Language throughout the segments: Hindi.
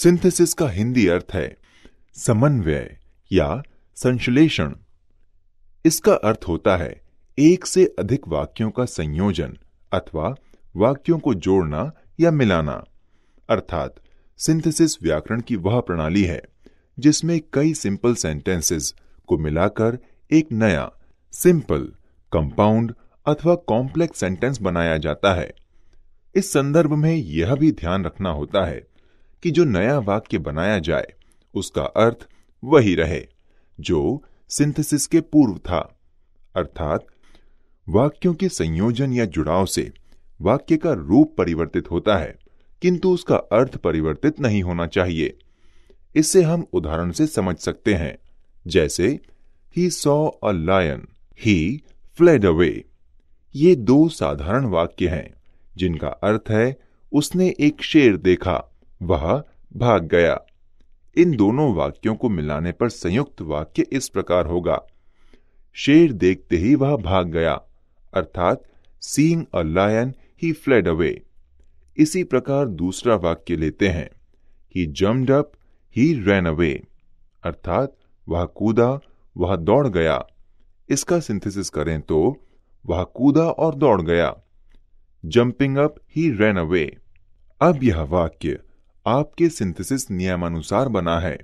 सिंथेसिस का हिंदी अर्थ है समन्वय या संश्लेषण इसका अर्थ होता है एक से अधिक वाक्यों का संयोजन अथवा वाक्यों को जोड़ना या मिलाना अर्थात सिंथेसिस व्याकरण की वह प्रणाली है जिसमें कई सिंपल सेंटेंसेस को मिलाकर एक नया सिंपल कंपाउंड अथवा कॉम्प्लेक्स सेंटेंस बनाया जाता है इस संदर्भ में यह भी ध्यान रखना होता है कि जो नया वाक्य बनाया जाए उसका अर्थ वही रहे जो सिंथेसिस के पूर्व था अर्थात वाक्यों के संयोजन या जुड़ाव से वाक्य का रूप परिवर्तित होता है किंतु उसका अर्थ परिवर्तित नहीं होना चाहिए इससे हम उदाहरण से समझ सकते हैं जैसे he saw a lion he fled away ये दो साधारण वाक्य हैं जिनका अर्थ है उसने एक शेर देखा वह भाग गया इन दोनों वाक्यों को मिलाने पर संयुक्त वाक्य इस प्रकार होगा शेर देखते ही वह भाग गया अर्थात seeing a lion he fled away इसी प्रकार दूसरा वाक्य लेते हैं he jumped up he ran away अर्थात वह कूदा वह दौड़ गया इसका सिंथेसिस करें तो वह कूदा और दौड़ गया jumping up he ran away अब यह वाक्य आपके सिंथेसिस नियमानुसार बना है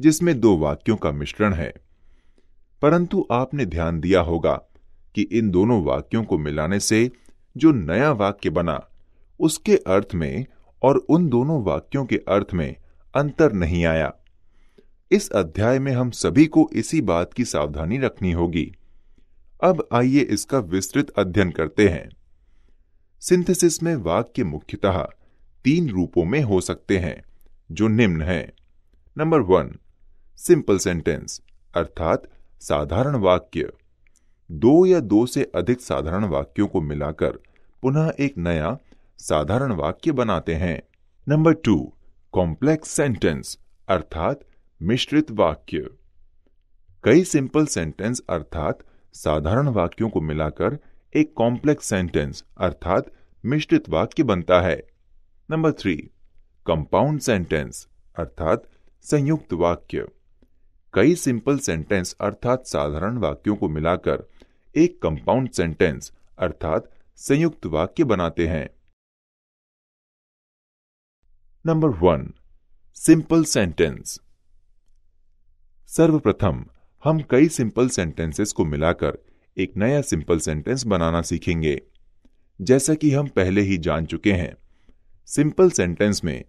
जिसमें दो वाक्यों का मिश्रण है परंतु आपने ध्यान दिया होगा कि इन दोनों वाक्यों को मिलाने से जो नया वाक्य बना उसके अर्थ में और उन दोनों वाक्यों के अर्थ में अंतर नहीं आया इस अध्याय में हम सभी को इसी बात की सावधानी रखनी होगी अब आइए इसका विस्तृत अध्ययन करते हैं सिंथेसिस में वाक्य मुख्यतः तीन रूपों में हो सकते हैं जो निम्न हैं नंबर वन सिंपल सेंटेंस अर्थात साधारण वाक्य दो या दो से अधिक साधारण वाक्यों को मिलाकर पुनः एक नया साधारण वाक्य बनाते हैं नंबर टू कॉम्प्लेक्स सेंटेंस अर्थात मिश्रित वाक्य कई सिंपल सेंटेंस अर्थात साधारण वाक्यों को मिलाकर एक कॉम्प्लेक्स सेंटेंस अर्थात मिश्रित वाक्य बनता है नंबर थ्री कंपाउंड सेंटेंस अर्थात संयुक्त वाक्य कई सिंपल सेंटेंस अर्थात साधारण वाक्यों को मिलाकर एक कंपाउंड सेंटेंस अर्थात संयुक्त वाक्य बनाते हैं नंबर वन सिंपल सेंटेंस सर्वप्रथम हम कई सिंपल सेंटेंसेस को मिलाकर एक नया सिंपल सेंटेंस बनाना सीखेंगे जैसा कि हम पहले ही जान चुके हैं सिंपल सेंटेंस में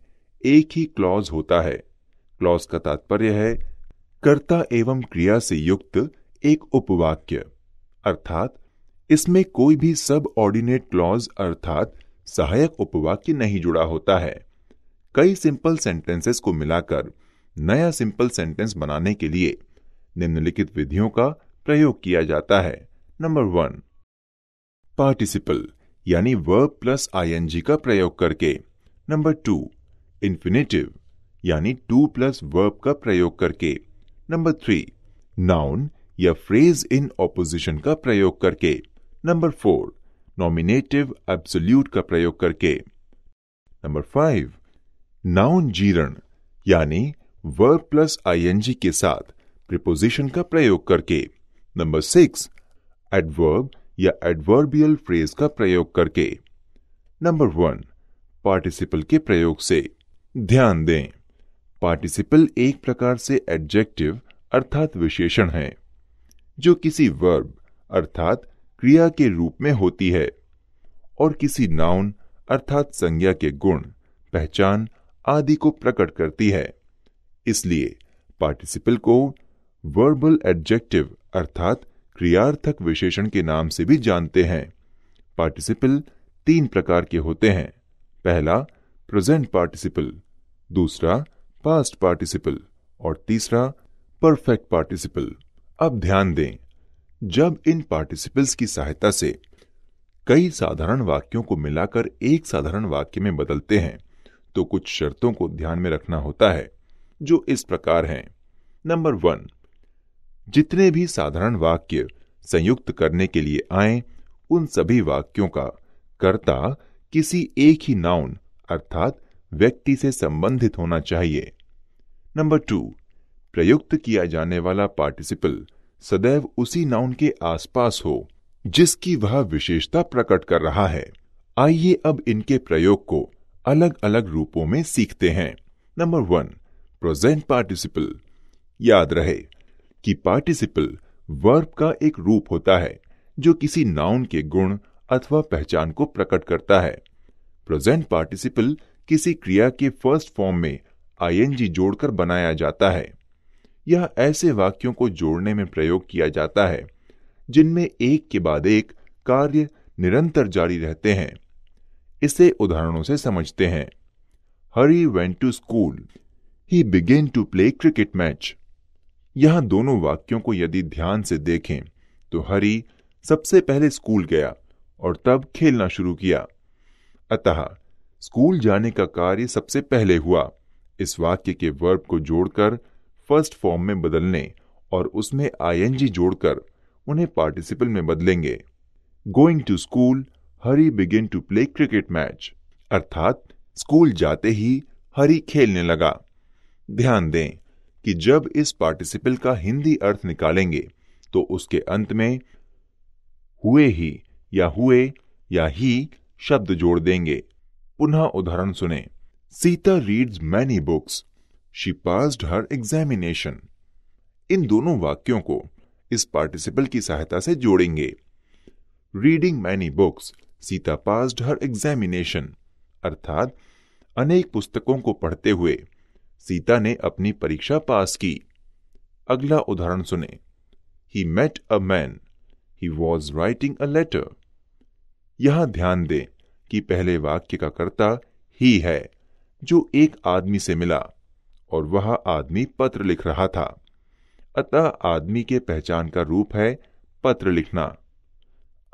एक ही क्लॉज होता है क्लॉज का तात्पर्य है कर्ता एवं क्रिया से युक्त एक उपवाक्य अर्थात इसमें कोई भी सब ऑर्डिनेट क्लॉज अर्थात सहायक उपवाक्य नहीं जुड़ा होता है कई सिंपल सेंटेंसेस को मिलाकर नया सिंपल सेंटेंस बनाने के लिए निम्नलिखित विधियों का प्रयोग किया जाता है नंबर वन पार्टिसिपल यानी वर्ब प्लस आईएनजी का प्रयोग करके नंबर टू इन्फिनेटिव यानी टू प्लस वर्ब का प्रयोग करके नंबर थ्री नाउन या फ्रेज इन ऑपोजिशन का प्रयोग करके नंबर फोर नॉमिनेटिव एब्सोल्यूट का प्रयोग करके नंबर फाइव नाउन जीरण यानी वर्ब प्लस आईएनजी के साथ प्रिपोजिशन का प्रयोग करके नंबर सिक्स एडवर्ब या एडवर्बियल फ्रेज का प्रयोग करके नंबर वन पार्टिसिपल के प्रयोग से ध्यान दें पार्टिसिपल एक प्रकार से एडजेक्टिव अर्थात विशेषण है जो किसी वर्ब अर्थात क्रिया के रूप में होती है और किसी नाउन अर्थात संज्ञा के गुण पहचान आदि को प्रकट करती है इसलिए पार्टिसिपल को वर्बल एडजेक्टिव अर्थात क्रियार्थक विशेषण के नाम से भी जानते हैं पार्टिसिपल तीन प्रकार के होते हैं पहला प्रेजेंट पार्टिसिपल दूसरा पास्ट पार्टिसिपल और तीसरा परफेक्ट पार्टिसिपल अब ध्यान दें जब इन पार्टिसिपल्स की सहायता से कई साधारण वाक्यों को मिलाकर एक साधारण वाक्य में बदलते हैं तो कुछ शर्तों को ध्यान में रखना होता है जो इस प्रकार हैं नंबर वन जितने भी साधारण वाक्य संयुक्त करने के लिए आए उन सभी वाक्यों का कर्ता किसी एक ही नाउन अर्थात व्यक्ति से संबंधित होना चाहिए नंबर टू प्रयुक्त किया जाने वाला पार्टिसिपल सदैव उसी नाउन के आसपास हो जिसकी वह विशेषता प्रकट कर रहा है आइए अब इनके प्रयोग को अलग अलग रूपों में सीखते हैं नंबर वन प्रोजेंट पार्टिसिपल याद रहे कि पार्टिसिपल वर्ब का एक रूप होता है जो किसी नाउन के गुण अथवा पहचान को प्रकट करता है प्रेजेंट पार्टिसिपल किसी क्रिया के फर्स्ट फॉर्म में आईएनजी जोड़कर बनाया जाता है यह ऐसे वाक्यों को जोड़ने में प्रयोग किया जाता है जिनमें एक के बाद एक कार्य निरंतर जारी रहते हैं इसे उदाहरणों से समझते हैं Hari went to school he began to play cricket match यहां दोनों वाक्यों को यदि ध्यान से देखें तो हरी सबसे पहले स्कूल गया और तब खेलना शुरू किया अतः स्कूल जाने का कार्य सबसे पहले हुआ इस वाक्य के वर्ब को जोड़कर फर्स्ट फॉर्म में बदलने और उसमें आईएनजी जोड़कर उन्हें पार्टिसिपल में बदलेंगे going to school Hari begin to play cricket match अर्थात स्कूल जाते ही हरी खेलने लगा ध्यान दें कि जब इस पार्टिसिपल का हिंदी अर्थ निकालेंगे तो उसके अंत में हुए ही या हुए या ही शब्द जोड़ देंगे पुनः उदाहरण सुने Sita reads many books she passed her examination इन दोनों वाक्यों को इस पार्टिसिपल की सहायता से जोड़ेंगे reading many books Sita passed her examination अर्थात अनेक पुस्तकों को पढ़ते हुए सीता ने अपनी परीक्षा पास की अगला उदाहरण सुने he met a man he was writing a letter यह ध्यान दें कि पहले वाक्य का कर्ता ही है जो एक आदमी से मिला और वह आदमी पत्र लिख रहा था अतः आदमी के पहचान का रूप है पत्र लिखना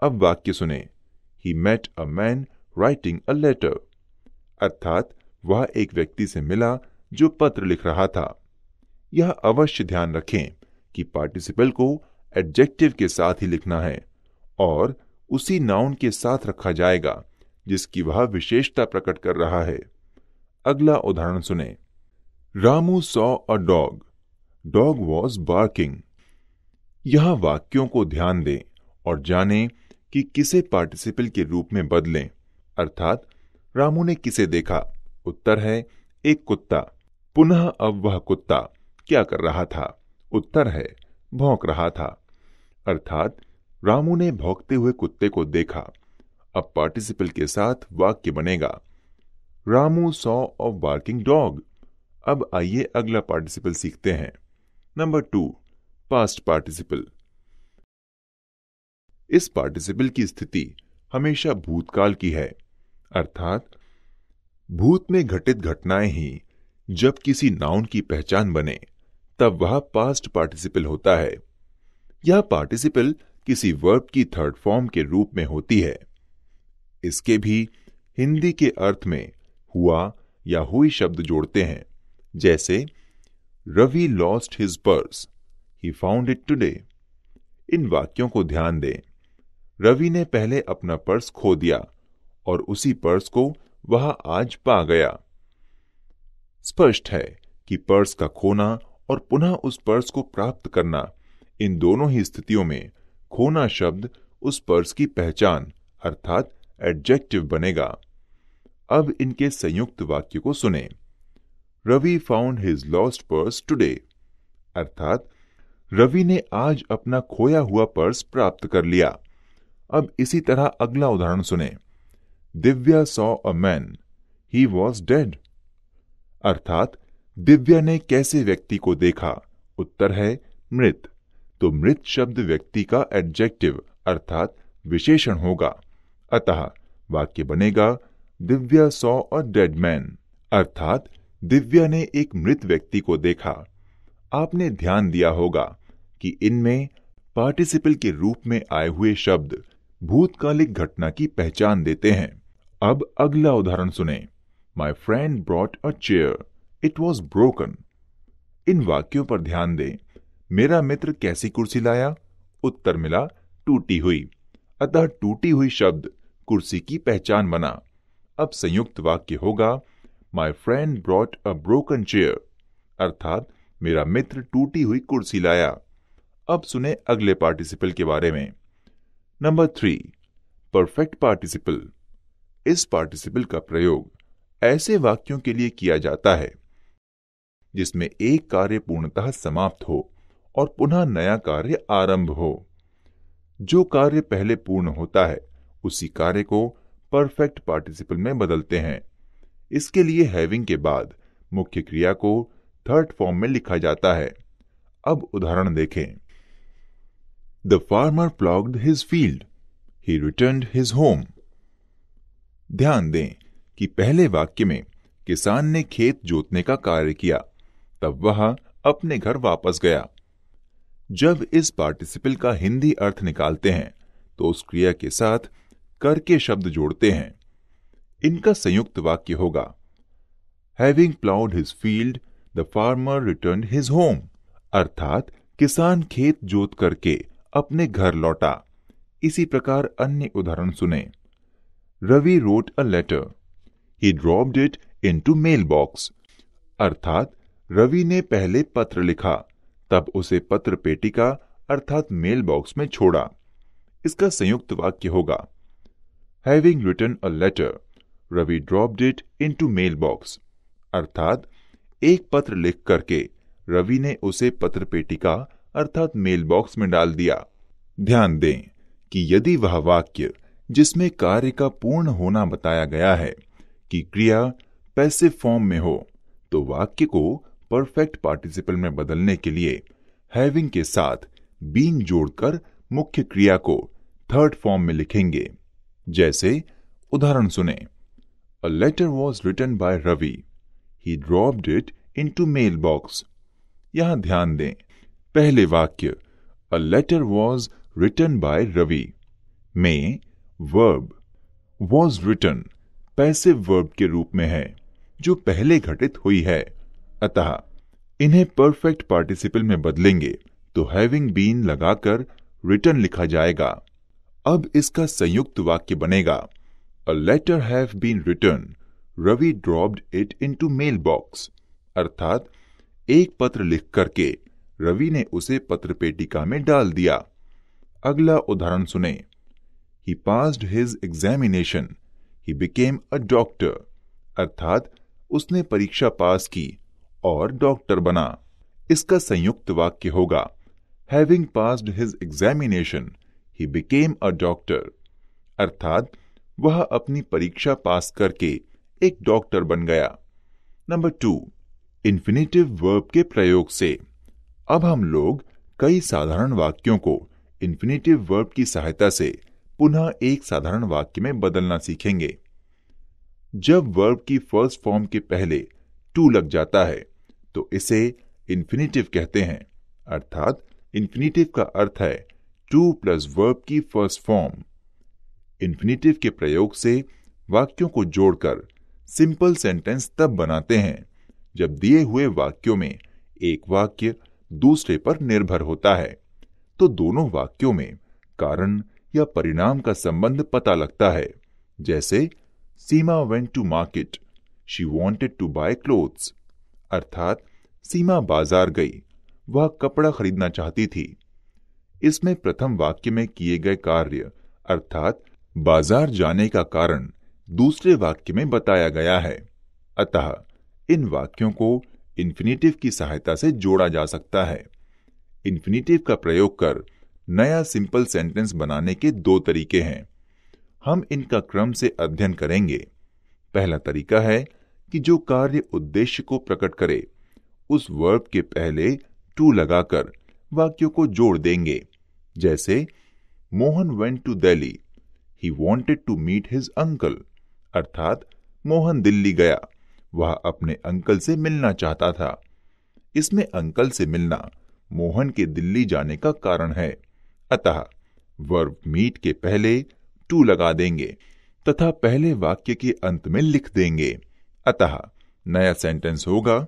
अब वाक्य सुने he met a man writing a letter अर्थात वह एक व्यक्ति से मिला जो पत्र लिख रहा था यह अवश्य ध्यान रखें कि पार्टिसिपल को एडजेक्टिव के साथ ही लिखना है और उसी नाउन के साथ रखा जाएगा जिसकी वह विशेषता प्रकट कर रहा है अगला उदाहरण सुने Ramu saw a dog dog was barking यहां वाक्यों को ध्यान दें और जानें कि किसे पार्टिसिपल के रूप में बदलें अर्थात रामू ने किसे देखा उत्तर है एक कुत्ता पुनः अब वह कुत्ता क्या कर रहा था उत्तर है भौंक रहा था अर्थात रामू ने भौंकते हुए कुत्ते को देखा अब पार्टिसिपल के साथ वाक्य बनेगा Ramu saw of barking dog अब आइए अगला पार्टिसिपल सीखते हैं नंबर टू पास्ट पार्टिसिपल इस पार्टिसिपल की स्थिति हमेशा भूतकाल की है अर्थात भूत में घटित घटनाएं ही जब किसी नाउन की पहचान बने तब वह पास्ट पार्टिसिपल होता है यह पार्टिसिपल किसी वर्ब की थर्ड फॉर्म के रूप में होती है इसके भी हिंदी के अर्थ में हुआ या हुई शब्द जोड़ते हैं जैसे Ravi lost his purse he found it today इन वाक्यों को ध्यान दें रवि ने पहले अपना पर्स खो दिया और उसी पर्स को वह आज पा गया स्पष्ट है कि पर्स का खोना और पुनः उस पर्स को प्राप्त करना इन दोनों ही स्थितियों में खोना शब्द उस पर्स की पहचान अर्थात एडजेक्टिव बनेगा अब इनके संयुक्त वाक्य को सुने Ravi found his lost purse today अर्थात रवि ने आज अपना खोया हुआ पर्स प्राप्त कर लिया अब इसी तरह अगला उदाहरण सुने Divya saw a man he was dead अर्थात दिव्या ने कैसे व्यक्ति को देखा उत्तर है मृत तो मृत शब्द व्यक्ति का एडजेक्टिव अर्थात विशेषण होगा अतः वाक्य बनेगा Divya saw a dead man अर्थात दिव्या ने एक मृत व्यक्ति को देखा आपने ध्यान दिया होगा कि इनमें पार्टिसिपल के रूप में आए हुए शब्द भूतकालिक घटना की पहचान देते हैं अब अगला उदाहरण सुने my friend brought a chair it was broken इन वाक्यों पर ध्यान दें मेरा मित्र कैसी कुर्सी लाया उत्तर मिला टूटी हुई अतः टूटी हुई शब्द कुर्सी की पहचान बना अब संयुक्त वाक्य होगा my friend brought a broken chair अर्थात मेरा मित्र टूटी हुई कुर्सी लाया अब सुने अगले पार्टिसिपल के बारे में नंबर थ्री परफेक्ट पार्टिसिपल इस पार्टिसिपल का प्रयोग ऐसे वाक्यों के लिए किया जाता है जिसमें एक कार्य पूर्णतः समाप्त हो और पुनः नया कार्य आरंभ हो जो कार्य पहले पूर्ण होता है उसी कार्य को परफेक्ट पार्टिसिपल में बदलते हैं इसके लिए हैविंग के बाद मुख्य क्रिया को थर्ड फॉर्म में लिखा जाता है अब उदाहरण देखें the farmer ploughed his field he return his home ध्यान दें कि पहले वाक्य में किसान ने खेत जोतने का कार्य किया तब वह अपने घर वापस गया जब इस पार्टिसिपल का हिंदी अर्थ निकालते हैं तो उस क्रिया के साथ कर के शब्द जोड़ते हैं इनका संयुक्त वाक्य होगा having ploughed his field the farmer return his home अर्थात किसान खेत जोत करके अपने घर लौटा इसी प्रकार अन्य उदाहरण सुने Ravi wrote a letter he dropped it in to mail box अर्थात रवि ने पहले पत्र लिखा तब उसे पत्र पेटिका अर्थात मेल बॉक्स में छोड़ा इसका संयुक्त वाक्य होगा having return a letter Ravi dropped it in to mail box अर्थात एक पत्र लिख करके रवि ने उसे पत्र पेटिका अर्थात मेल बॉक्स में डाल दिया ध्यान दें कि यदि वह वाक्य जिसमें कार्य का पूर्ण होना बताया गया है कि क्रिया पैसिव फॉर्म में हो तो वाक्य को परफेक्ट पार्टिसिपल में बदलने के लिए हैविंग के साथ बीइंग जोड़कर मुख्य क्रिया को थर्ड फॉर्म में लिखेंगे जैसे उदाहरण सुने a letter was return by Ravi he dropped it in to mail box यहां ध्यान दें पहले वाक्य a letter was return by Ravi में verb was return passive verb के रूप में है जो पहले घटित हुई है अतः इन्हें परफेक्ट पार्टिसिपल में बदलेंगे तो हैविंग बीन लगाकर रिटर्न लिखा जाएगा अब इसका संयुक्त वाक्य बनेगा a letter have been return Ravi dropped it to mail box अर्थात एक पत्र लिख करके रवि ने उसे पत्र पेटिका में डाल दिया अगला उदाहरण सुने he passed his examination he became a doctor अर्थात उसने परीक्षा पास की और डॉक्टर बना इसका संयुक्त वाक्य होगा having passed his examination he became a doctor अर्थात वह अपनी परीक्षा पास करके एक डॉक्टर बन गया नंबर टू इन्फिनेटिव वर्ब के प्रयोग से अब हम लोग कई साधारण वाक्यों को इन्फिनेटिव वर्ब की सहायता से पुनः एक साधारण वाक्य में बदलना सीखेंगे जब वर्ब की फर्स्ट फॉर्म के पहले टू लग जाता है तो इसे इन्फिनेटिव कहते हैं अर्थात इन्फिनेटिव का अर्थ है टू प्लस वर्ब की फर्स्ट फॉर्म इन्फिनेटिव के प्रयोग से वाक्यों को जोड़कर सिंपल सेंटेंस तब बनाते हैं जब दिए हुए वाक्यों में एक वाक्य दूसरे पर निर्भर होता है तो दोनों वाक्यों में कारण या परिणाम का संबंध पता लगता है जैसे Seema went to market she wanted to buy clothes अर्थात सीमा बाजार गई वह कपड़ा खरीदना चाहती थी इसमें प्रथम वाक्य में किए गए कार्य अर्थात बाजार जाने का कारण दूसरे वाक्य में बताया गया है अतः इन वाक्यों को इन्फिनेटिव की सहायता से जोड़ा जा सकता है इन्फिनेटिव का प्रयोग कर नया सिंपल सेंटेंस बनाने के दो तरीके हैं हम इनका क्रम से अध्ययन करेंगे पहला तरीका है कि जो कार्य उद्देश्य को प्रकट करे उस वर्ब के पहले टू लगाकर वाक्यों को जोड़ देंगे जैसे Mohan went to Delhi he wanted to meet his uncle अर्थात मोहन दिल्ली गया वह अपने अंकल से मिलना चाहता था इसमें अंकल से मिलना मोहन के दिल्ली जाने का कारण है अतः वर्ब मीट के पहले टू लगा देंगे तथा पहले वाक्य के अंत में लिख देंगे अतः नया सेंटेंस होगा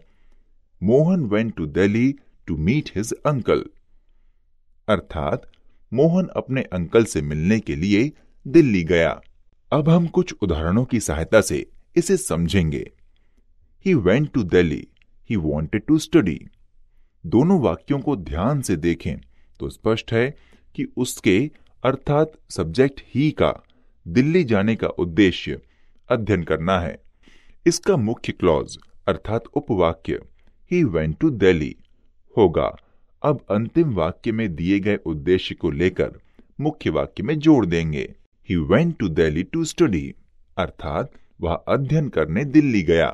Mohan went to Delhi to meet his uncle अर्थात मोहन अपने अंकल से मिलने के लिए दिल्ली गया अब हम कुछ उदाहरणों की सहायता से इसे समझेंगे he went to Delhi he wanted to study दोनों वाक्यों को ध्यान से देखें तो स्पष्ट है कि उसके अर्थात सब्जेक्ट ही का दिल्ली जाने का उद्देश्य अध्ययन करना है इसका मुख्य क्लॉज अर्थात उपवाक्य ही वेंट टू दिल्ली होगा अब अंतिम वाक्य में दिए गए उद्देश्य को लेकर मुख्य वाक्य में जोड़ देंगे he went to Delhi to study अर्थात वह अध्ययन करने दिल्ली गया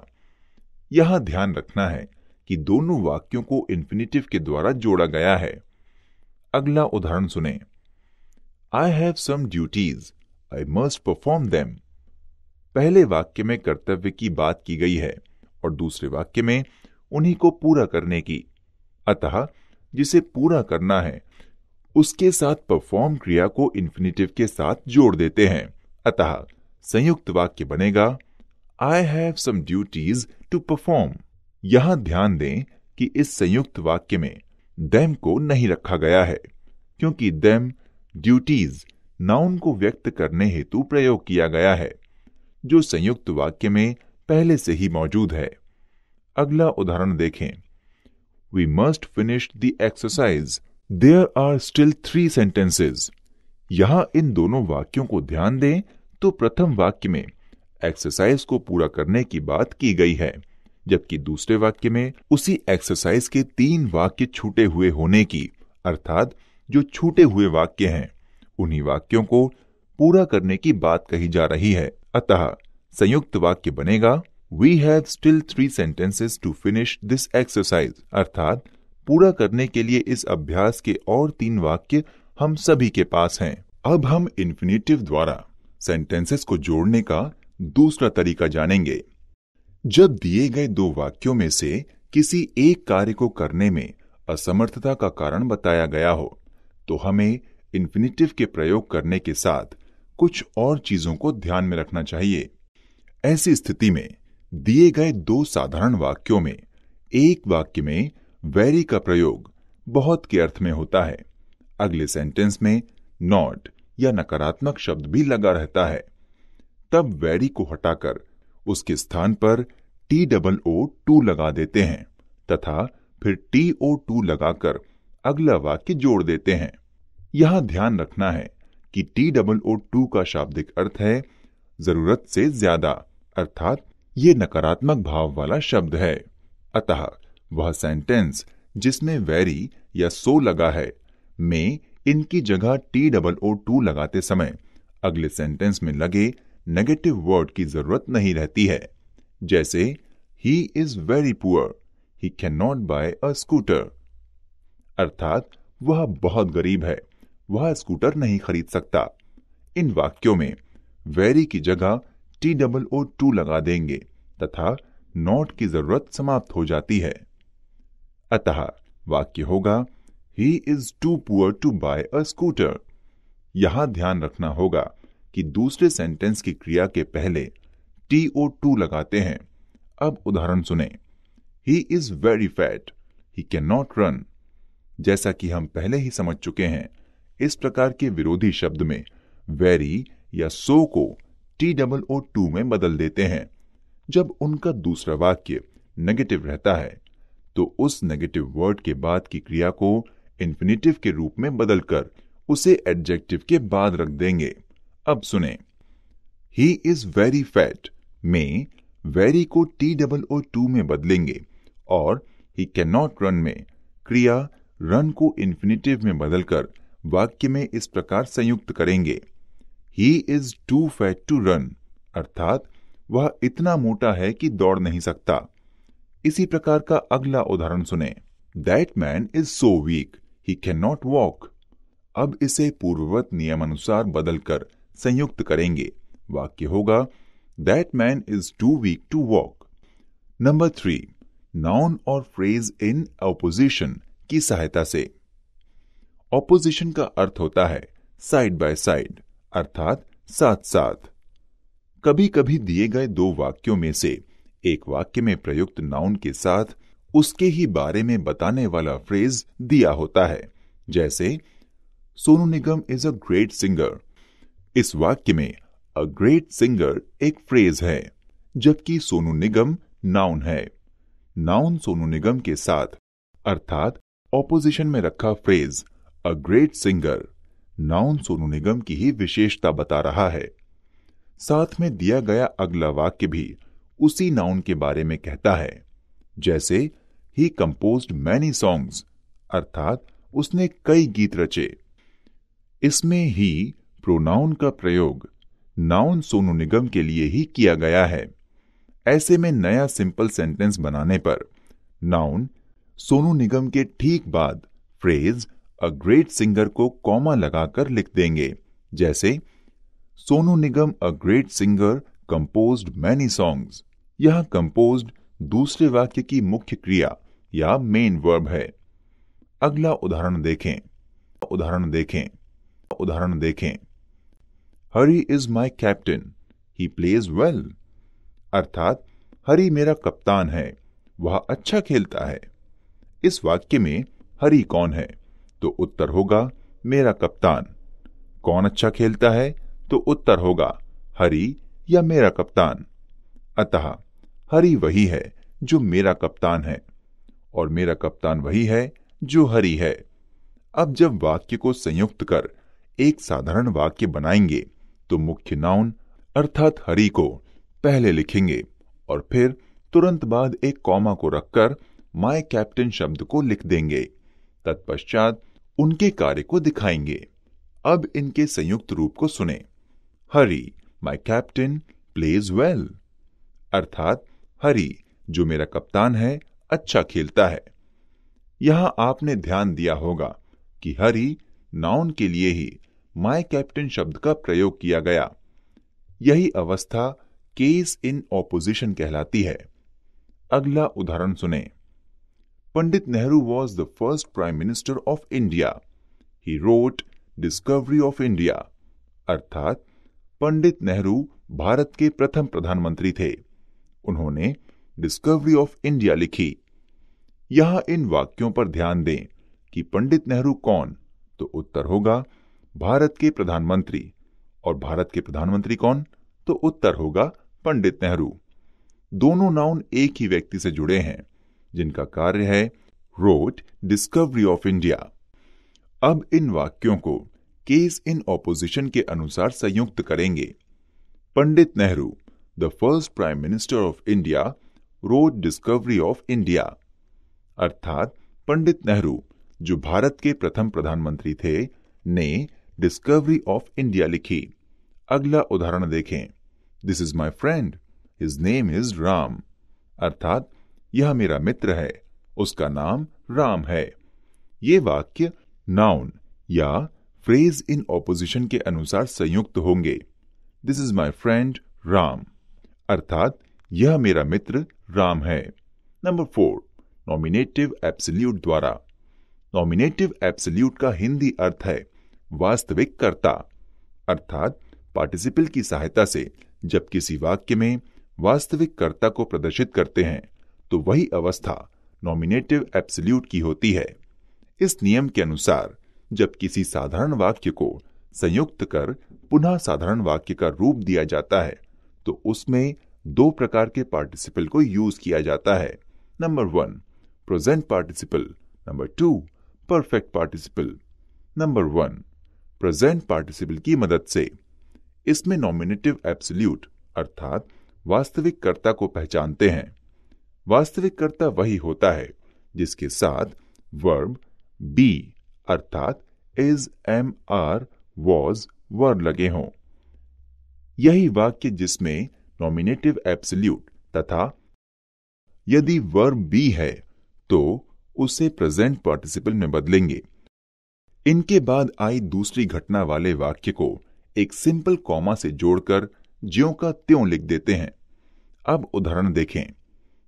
यहां ध्यान रखना है कि दोनों वाक्यों को इन्फिनेटिव के द्वारा जोड़ा गया है अगला उदाहरण सुने I have some duties I must perform them पहले वाक्य में कर्तव्य की बात की गई है और दूसरे वाक्य में उन्हीं को पूरा करने की अतः जिसे पूरा करना है उसके साथ परफॉर्म क्रिया को इन्फिनेटिव के साथ जोड़ देते हैं अतः संयुक्त वाक्य बनेगा I have some duties to perform यहां ध्यान दें कि इस संयुक्त वाक्य में देम को नहीं रखा गया है क्योंकि देम ड्यूटीज नाउन को व्यक्त करने हेतु प्रयोग किया गया है जो संयुक्त वाक्य में पहले से ही मौजूद है अगला उदाहरण देखें we must finish the exercise there are still three sentences यहां इन दोनों वाक्यों को ध्यान दें तो प्रथम वाक्य में एक्सरसाइज को पूरा करने की बात की गई है जबकि दूसरे वाक्य में उसी एक्सरसाइज के तीन वाक्य छूटे हुए होने की अर्थात जो छूटे हुए वाक्य हैं उन्हीं वाक्यों को पूरा करने की बात कही जा रही है अतः संयुक्त वाक्य बनेगा we have still three sentences to finish this exercise अर्थात पूरा करने के लिए इस अभ्यास के और तीन वाक्य हम सभी के पास हैं अब हम इन्फिनेटिव द्वारा सेंटेंसेस को जोड़ने का दूसरा तरीका जानेंगे जब दिए गए दो वाक्यों में से किसी एक कार्य को करने में असमर्थता का कारण बताया गया हो तो हमें इन्फिनेटिव के प्रयोग करने के साथ कुछ और चीजों को ध्यान में रखना चाहिए ऐसी स्थिति में दिए गए दो साधारण वाक्यों में एक वाक्य में वेरी का प्रयोग बहुत के अर्थ में होता है अगले सेंटेंस में नॉट या नकारात्मक शब्द भी लगा रहता है तब वेरी को हटाकर उसके स्थान पर टी डबल ओ टू लगा देते हैं तथा फिर टी ओ टू लगाकर अगला वाक्य जोड़ देते हैं यहां ध्यान रखना है कि टी डबल ओ टू का शाब्दिक अर्थ है जरूरत से ज्यादा अर्थात ये नकारात्मक भाव वाला शब्द है अतः वह सेंटेंस जिसमें वेरी या सो लगा है में इनकी जगह टी डबल ओ टू लगाते समय अगले सेंटेंस में लगे नेगेटिव वर्ड की जरूरत नहीं रहती है जैसे he is very poor he can not buy a scooter अर्थात वह बहुत गरीब है वह स्कूटर नहीं खरीद सकता इन वाक्यों में वेरी की जगह टी डबल ओ टू लगा देंगे तथा नॉट की जरूरत समाप्त हो जाती है अतः वाक्य होगा he is too poor to buy a scooter यहां ध्यान रखना होगा कि दूसरे सेंटेंस की क्रिया के पहले टी ओ टू लगाते हैं अब उदाहरण सुने he is very fat he can not run जैसा कि हम पहले ही समझ चुके हैं इस प्रकार के विरोधी शब्द में वेरी या सो को टी डबल ओ टू में बदल देते हैं जब उनका दूसरा वाक्य नेगेटिव रहता है तो उस नेगेटिव वर्ड के बाद की क्रिया को इन्फिनेटिव के रूप में बदलकर उसे एडजेक्टिव के बाद रख देंगे अब सुने ही इज वेरी फैट में वेरी को टी डबल ओ टू में बदलेंगे और ही कैन नॉट रन में क्रिया रन को इन्फिनेटिव में बदलकर वाक्य में इस प्रकार संयुक्त करेंगे he is too fat to run अर्थात वह इतना मोटा है कि दौड़ नहीं सकता इसी प्रकार का अगला उदाहरण सुने that man is so weak he can not walk अब इसे पूर्ववत नियम अनुसार बदलकर संयुक्त करेंगे वाक्य होगा that man is too weak to walk number three noun और फ्रेज इन अपोजिशन की सहायता से ऑपोजिशन का अर्थ होता है साइड बाय साइड अर्थात साथ साथ कभी कभी दिए गए दो वाक्यों में से एक वाक्य में प्रयुक्त नाउन के साथ उसके ही बारे में बताने वाला फ्रेज दिया होता है जैसे Sonu Nigam is a great singer इस वाक्य में अ ग्रेट सिंगर एक फ्रेज है जबकि सोनू निगम नाउन है नाउन सोनू निगम के साथ अर्थात ऑपोजिशन में रखा phrase a great singer noun Sonu Nigam की ही विशेषता बता रहा है साथ में दिया गया अगला वाक्य भी उसी नाउन के बारे में कहता है जैसे ही कंपोज मैनी सॉन्ग्स अर्थात उसने कई गीत रचे इसमें ही प्रोनाउन का प्रयोग नाउन सोनू निगम के लिए ही किया गया है ऐसे में नया सिंपल सेंटेंस बनाने पर नाउन सोनू निगम के ठीक बाद फ्रेज अ ग्रेट सिंगर को कॉमा लगाकर लिख देंगे जैसे Sonu Nigam a great singer compose many songs यह कंपोज दूसरे वाक्य की मुख्य क्रिया या मेन वर्ब है अगला उदाहरण देखें उदाहरण देखें उदाहरण देखें Hari is my captain he plays well अर्थात हरी मेरा कप्तान है वह अच्छा खेलता है इस वाक्य में हरी कौन है तो उत्तर होगा मेरा कप्तान कौन अच्छा खेलता है तो उत्तर होगा हरी या मेरा कप्तान अतः हरी वही है जो मेरा कप्तान है और मेरा कप्तान वही है जो हरी है अब जब वाक्य को संयुक्त कर एक साधारण वाक्य बनाएंगे तो मुख्य नाउन अर्थात हरी को पहले लिखेंगे और फिर तुरंत बाद एक कॉमा को रखकर माय कैप्टन शब्द को लिख देंगे तत्पश्चात उनके कार्य को दिखाएंगे अब इनके संयुक्त रूप को सुने Hari my captain plays well अर्थात हरी जो मेरा कप्तान है अच्छा खेलता है यहां आपने ध्यान दिया होगा कि हरी नाउन के लिए ही माय कैप्टन शब्द का प्रयोग किया गया यही अवस्था केस इन ऑपोजिशन कहलाती है अगला उदाहरण सुने Pandit Nehru was the first Prime Minister of India. He wrote Discovery of India, अर्थात पंडित नेहरू भारत के प्रथम प्रधानमंत्री थे उन्होंने डिस्कवरी ऑफ इंडिया लिखी यहां इन वाक्यों पर ध्यान दें कि पंडित नेहरू कौन तो उत्तर होगा भारत के प्रधानमंत्री और भारत के प्रधानमंत्री कौन तो उत्तर होगा पंडित नेहरू दोनों नाउन एक ही व्यक्ति से जुड़े हैं जिनका कार्य है रोट डिस्कवरी ऑफ इंडिया अब इन वाक्यों को केस इन ऑपोजिशन के अनुसार संयुक्त करेंगे Pandit Nehru the first prime minister of India wrote discovery of India अर्थात पंडित नेहरू जो भारत के प्रथम प्रधानमंत्री थे ने डिस्कवरी ऑफ इंडिया लिखी अगला उदाहरण देखें this is my friend his name is Ram अर्थात यह मेरा मित्र है उसका नाम राम है ये वाक्य नाउन या फ्रेज इन ऑपोजिशन के अनुसार संयुक्त होंगे this is my friend Ram अर्थात यह मेरा मित्र राम है नंबर फोर नॉमिनेटिव एप्सल्यूट द्वारा नॉमिनेटिव एप्सल्यूट का हिंदी अर्थ है वास्तविक कर्ता अर्थात पार्टिसिपल की सहायता से जब किसी वाक्य में वास्तविक कर्ता को प्रदर्शित करते हैं तो वही अवस्था नॉमिनेटिव एप्सल्यूट की होती है इस नियम के अनुसार जब किसी साधारण वाक्य को संयुक्त कर पुनः साधारण वाक्य का रूप दिया जाता है तो उसमें दो प्रकार के पार्टिसिपल को यूज किया जाता है number one present participle number two perfect participle number one present participle की मदद से इसमें नॉमिनेटिव एब्सोल्यूट अर्थात वास्तविक कर्ता को पहचानते हैं वास्तविक कर्ता वही होता है जिसके साथ वर्ब बी अर्थात is am are was were लगे हों यही वाक्य जिसमें नॉमिनेटिव एब्सल्यूट तथा यदि वर्ब बी है तो उसे प्रेजेंट पार्टिसिपल में बदलेंगे इनके बाद आई दूसरी घटना वाले वाक्य को एक सिंपल कॉमा से जोड़कर ज्यो का त्यों लिख देते हैं अब उदाहरण देखें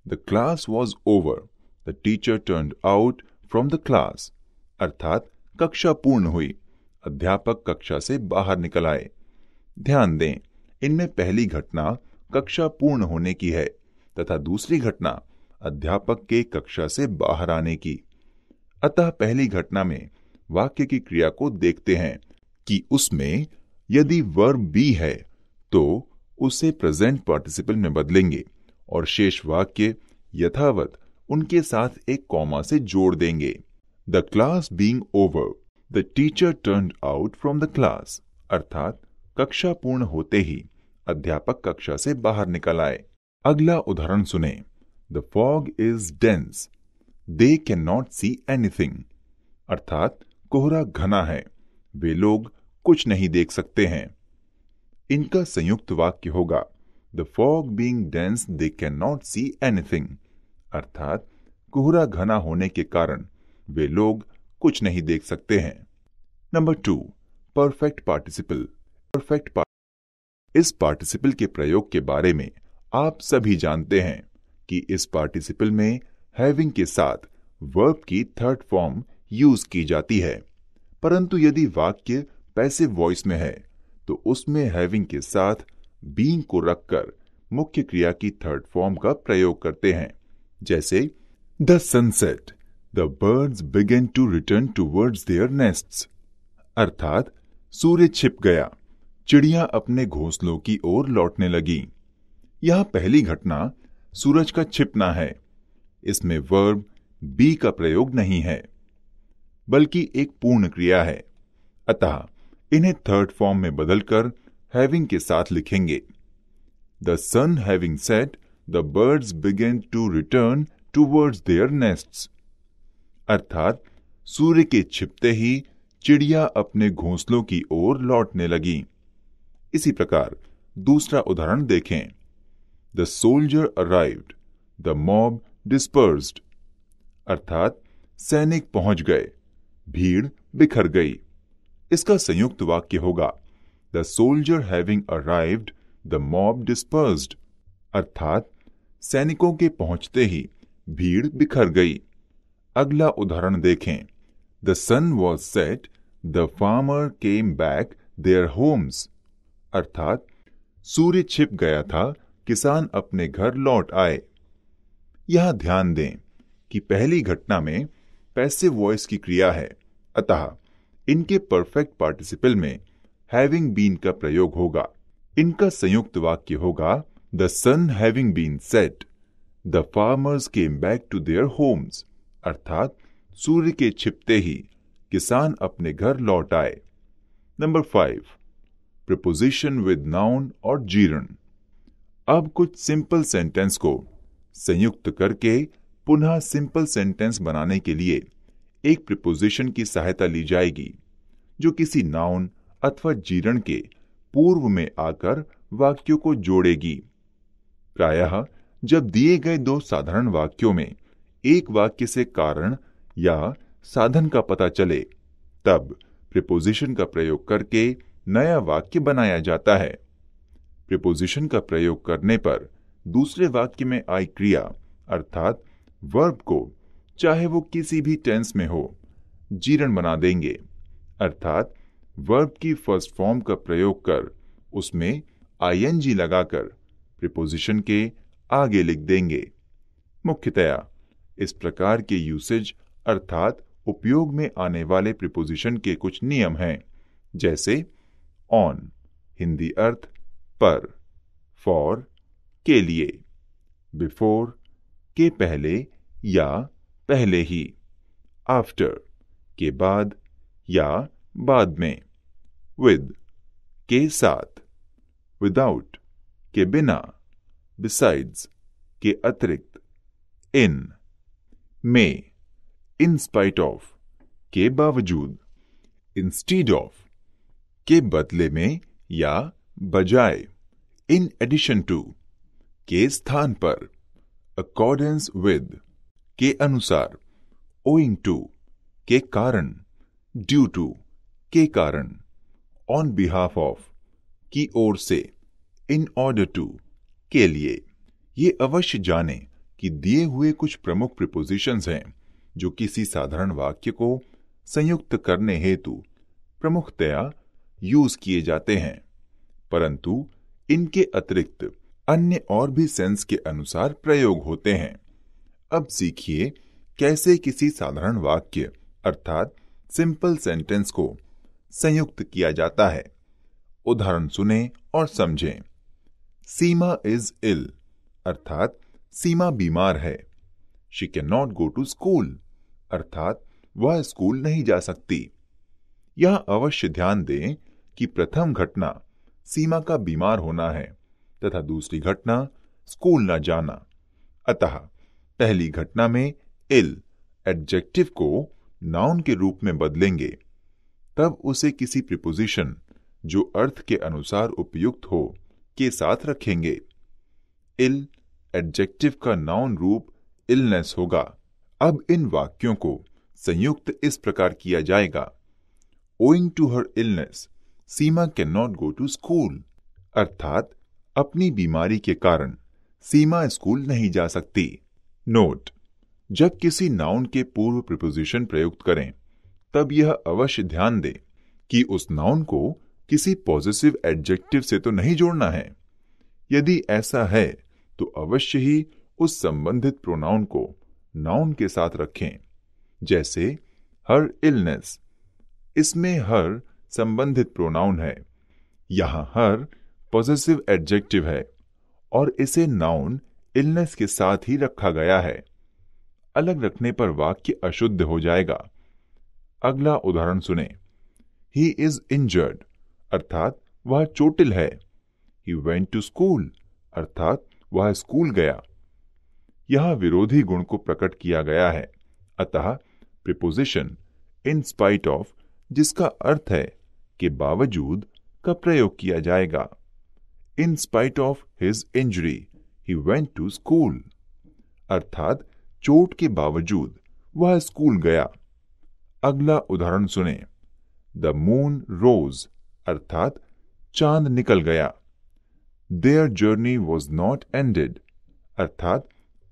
The class was over. The teacher turned out from the class. अर्थात कक्षा पूर्ण हुई अध्यापक कक्षा से बाहर निकल आए ध्यान दें इनमें पहली घटना कक्षा पूर्ण होने की है तथा दूसरी घटना अध्यापक के कक्षा से बाहर आने की अतः पहली घटना में वाक्य की क्रिया को देखते हैं कि उसमें यदि वर्ब बी है तो उसे प्रेजेंट पार्टिसिपल में बदलेंगे और शेष वाक्य यथावत उनके साथ एक कॉमा से जोड़ देंगे the class being over the teacher turn out from the class अर्थात कक्षा पूर्ण होते ही अध्यापक कक्षा से बाहर निकल आए अगला उदाहरण सुने the fog is dense they can not see anything अर्थात कोहरा घना है वे लोग कुछ नहीं देख सकते हैं इनका संयुक्त वाक्य होगा the fog being dense they can not see anything अर्थात कोहरा घना होने के कारण वे लोग कुछ नहीं देख सकते हैं number two perfect participle perfect इस पार्टिसिपल के प्रयोग के बारे में आप सभी जानते हैं कि इस पार्टिसिपल में हैविंग के साथ वर्ब की थर्ड फॉर्म यूज की जाती है परंतु यदि वाक्य पैसिव वॉइस में है तो उसमें हैविंग के साथ बींग को रखकर मुख्य क्रिया की थर्ड फॉर्म का प्रयोग करते हैं जैसे the sunset the birds begin to return towards their nest अर्थात सूर्य छिप गया चिड़िया अपने घोंसलों की ओर लौटने लगी यह पहली घटना सूरज का छिपना है इसमें वर्ब बी का प्रयोग नहीं है बल्कि एक पूर्ण क्रिया है अतः इन्हें थर्ड फॉर्म में बदलकर हैविंग के साथ लिखेंगे the sun having set the birds begin to return towards their nest अर्थात सूर्य के छिपते ही चिड़िया अपने घोंसलों की ओर लौटने लगी इसी प्रकार दूसरा उदाहरण देखें the soldier arrived the mob disperse अर्थात सैनिक पहुंच गए भीड़ बिखर गई इसका संयुक्त वाक्य होगा The soldier having arrived, the mob dispersed. अर्थात सैनिकों के पहुंचते ही भीड़ बिखर गई अगला उदाहरण देखें the sun was set the farmer came back their homes अर्थात सूर्य छिप गया था किसान अपने घर लौट आए यह ध्यान दें कि पहली घटना में पैसिव वॉइस की क्रिया है अतः इनके परफेक्ट पार्टिसिपल में हैविंग बीन का प्रयोग होगा इनका संयुक्त वाक्य होगा the sun having been set the farmers came back to their homes अर्थात सूर्य के छिपते ही किसान अपने घर लौट आए number five preposition with noun और जीरण अब कुछ सिंपल सेंटेंस को संयुक्त करके पुनः सिंपल सेंटेंस बनाने के लिए एक प्रिपोजिशन की सहायता ली जाएगी जो किसी नाउन अथवा जीरण के पूर्व में आकर वाक्यों को जोड़ेगी प्रायः जब दिए गए दो साधारण वाक्यों में एक वाक्य से कारण या साधन का पता चले तब प्रिपोजिशन का प्रयोग करके नया वाक्य बनाया जाता है प्रिपोजिशन का प्रयोग करने पर दूसरे वाक्य में आई क्रिया अर्थात वर्ब को चाहे वो किसी भी टेंस में हो जीरण बना देंगे अर्थात वर्ब की फर्स्ट फॉर्म का प्रयोग कर उसमें आईएनजी लगाकर प्रिपोजिशन के आगे लिख देंगे मुख्यतया इस प्रकार के यूसेज अर्थात उपयोग में आने वाले प्रिपोजिशन के कुछ नियम हैं जैसे ऑन हिंदी अर्थ पर फॉर के लिए बिफोर के पहले या पहले ही आफ्टर के बाद या बाद में विद के साथ विदाउट के बिना बिसाइड्स के अतिरिक्त इन में इन स्पाइट ऑफ के बावजूद इंस्टीड ऑफ के बदले में या बजाय इन एडिशन टू के स्थान पर अकॉर्डेंस विद के अनुसार ओइंग टू के कारण ड्यू टू के कारण ऑन बिहाफ ऑफ की ओर से इन ऑर्डर टू के लिए ये अवश्य जाने कि दिए हुए कुछ प्रमुख प्रिपोजिशंस हैं जो किसी साधारण वाक्य को संयुक्त करने हेतु प्रमुखतया यूज किए जाते हैं परंतु इनके अतिरिक्त अन्य और भी सेंस के अनुसार प्रयोग होते हैं अब सीखिए कैसे किसी साधारण वाक्य अर्थात सिंपल सेंटेंस को संयुक्त किया जाता है उदाहरण सुने और समझें सीमा इज इल अर्थात सीमा बीमार है she can not go to school अर्थात वह स्कूल नहीं जा सकती यह अवश्य ध्यान दें कि प्रथम घटना सीमा का बीमार होना है तथा दूसरी घटना स्कूल न जाना अतः पहली घटना में इल एडजेक्टिव को नाउन के रूप में बदलेंगे तब उसे किसी प्रिपोजिशन जो अर्थ के अनुसार उपयुक्त हो के साथ रखेंगे इल एडजेक्टिव का नाउन रूप इलनेस होगा अब इन वाक्यों को संयुक्त इस प्रकार किया जाएगा owing to her illness Seema can not go to school अर्थात अपनी बीमारी के कारण सीमा स्कूल नहीं जा सकती नोट जब किसी नाउन के पूर्व प्रिपोजिशन प्रयुक्त करें तब यह अवश्य ध्यान दे कि उस नाउन को किसी पॉजिटिव एडजेक्टिव से तो नहीं जोड़ना है यदि ऐसा है तो अवश्य ही उस संबंधित प्रोनाउन को नाउन के साथ रखें जैसे हर इलनेस इसमें हर संबंधित प्रोनाउन है यहां हर पॉजिटिव एडजेक्टिव है और इसे नाउन इलनेस के साथ ही रखा गया है अलग रखने पर वाक्य अशुद्ध हो जाएगा अगला उदाहरण सुने ही इज इंजर्ड अर्थात वह चोटिल है ही वेंट टू स्कूल अर्थात वह स्कूल गया यह विरोधी गुण को प्रकट किया गया है अतः प्रिपोजिशन इन स्पाइट ऑफ जिसका अर्थ है के बावजूद का प्रयोग किया जाएगा in spite of his injury he went to school अर्थात चोट के बावजूद वह स्कूल गया अगला उदाहरण सुने द मून रोज अर्थात चांद निकल गया their journey was not ended अर्थात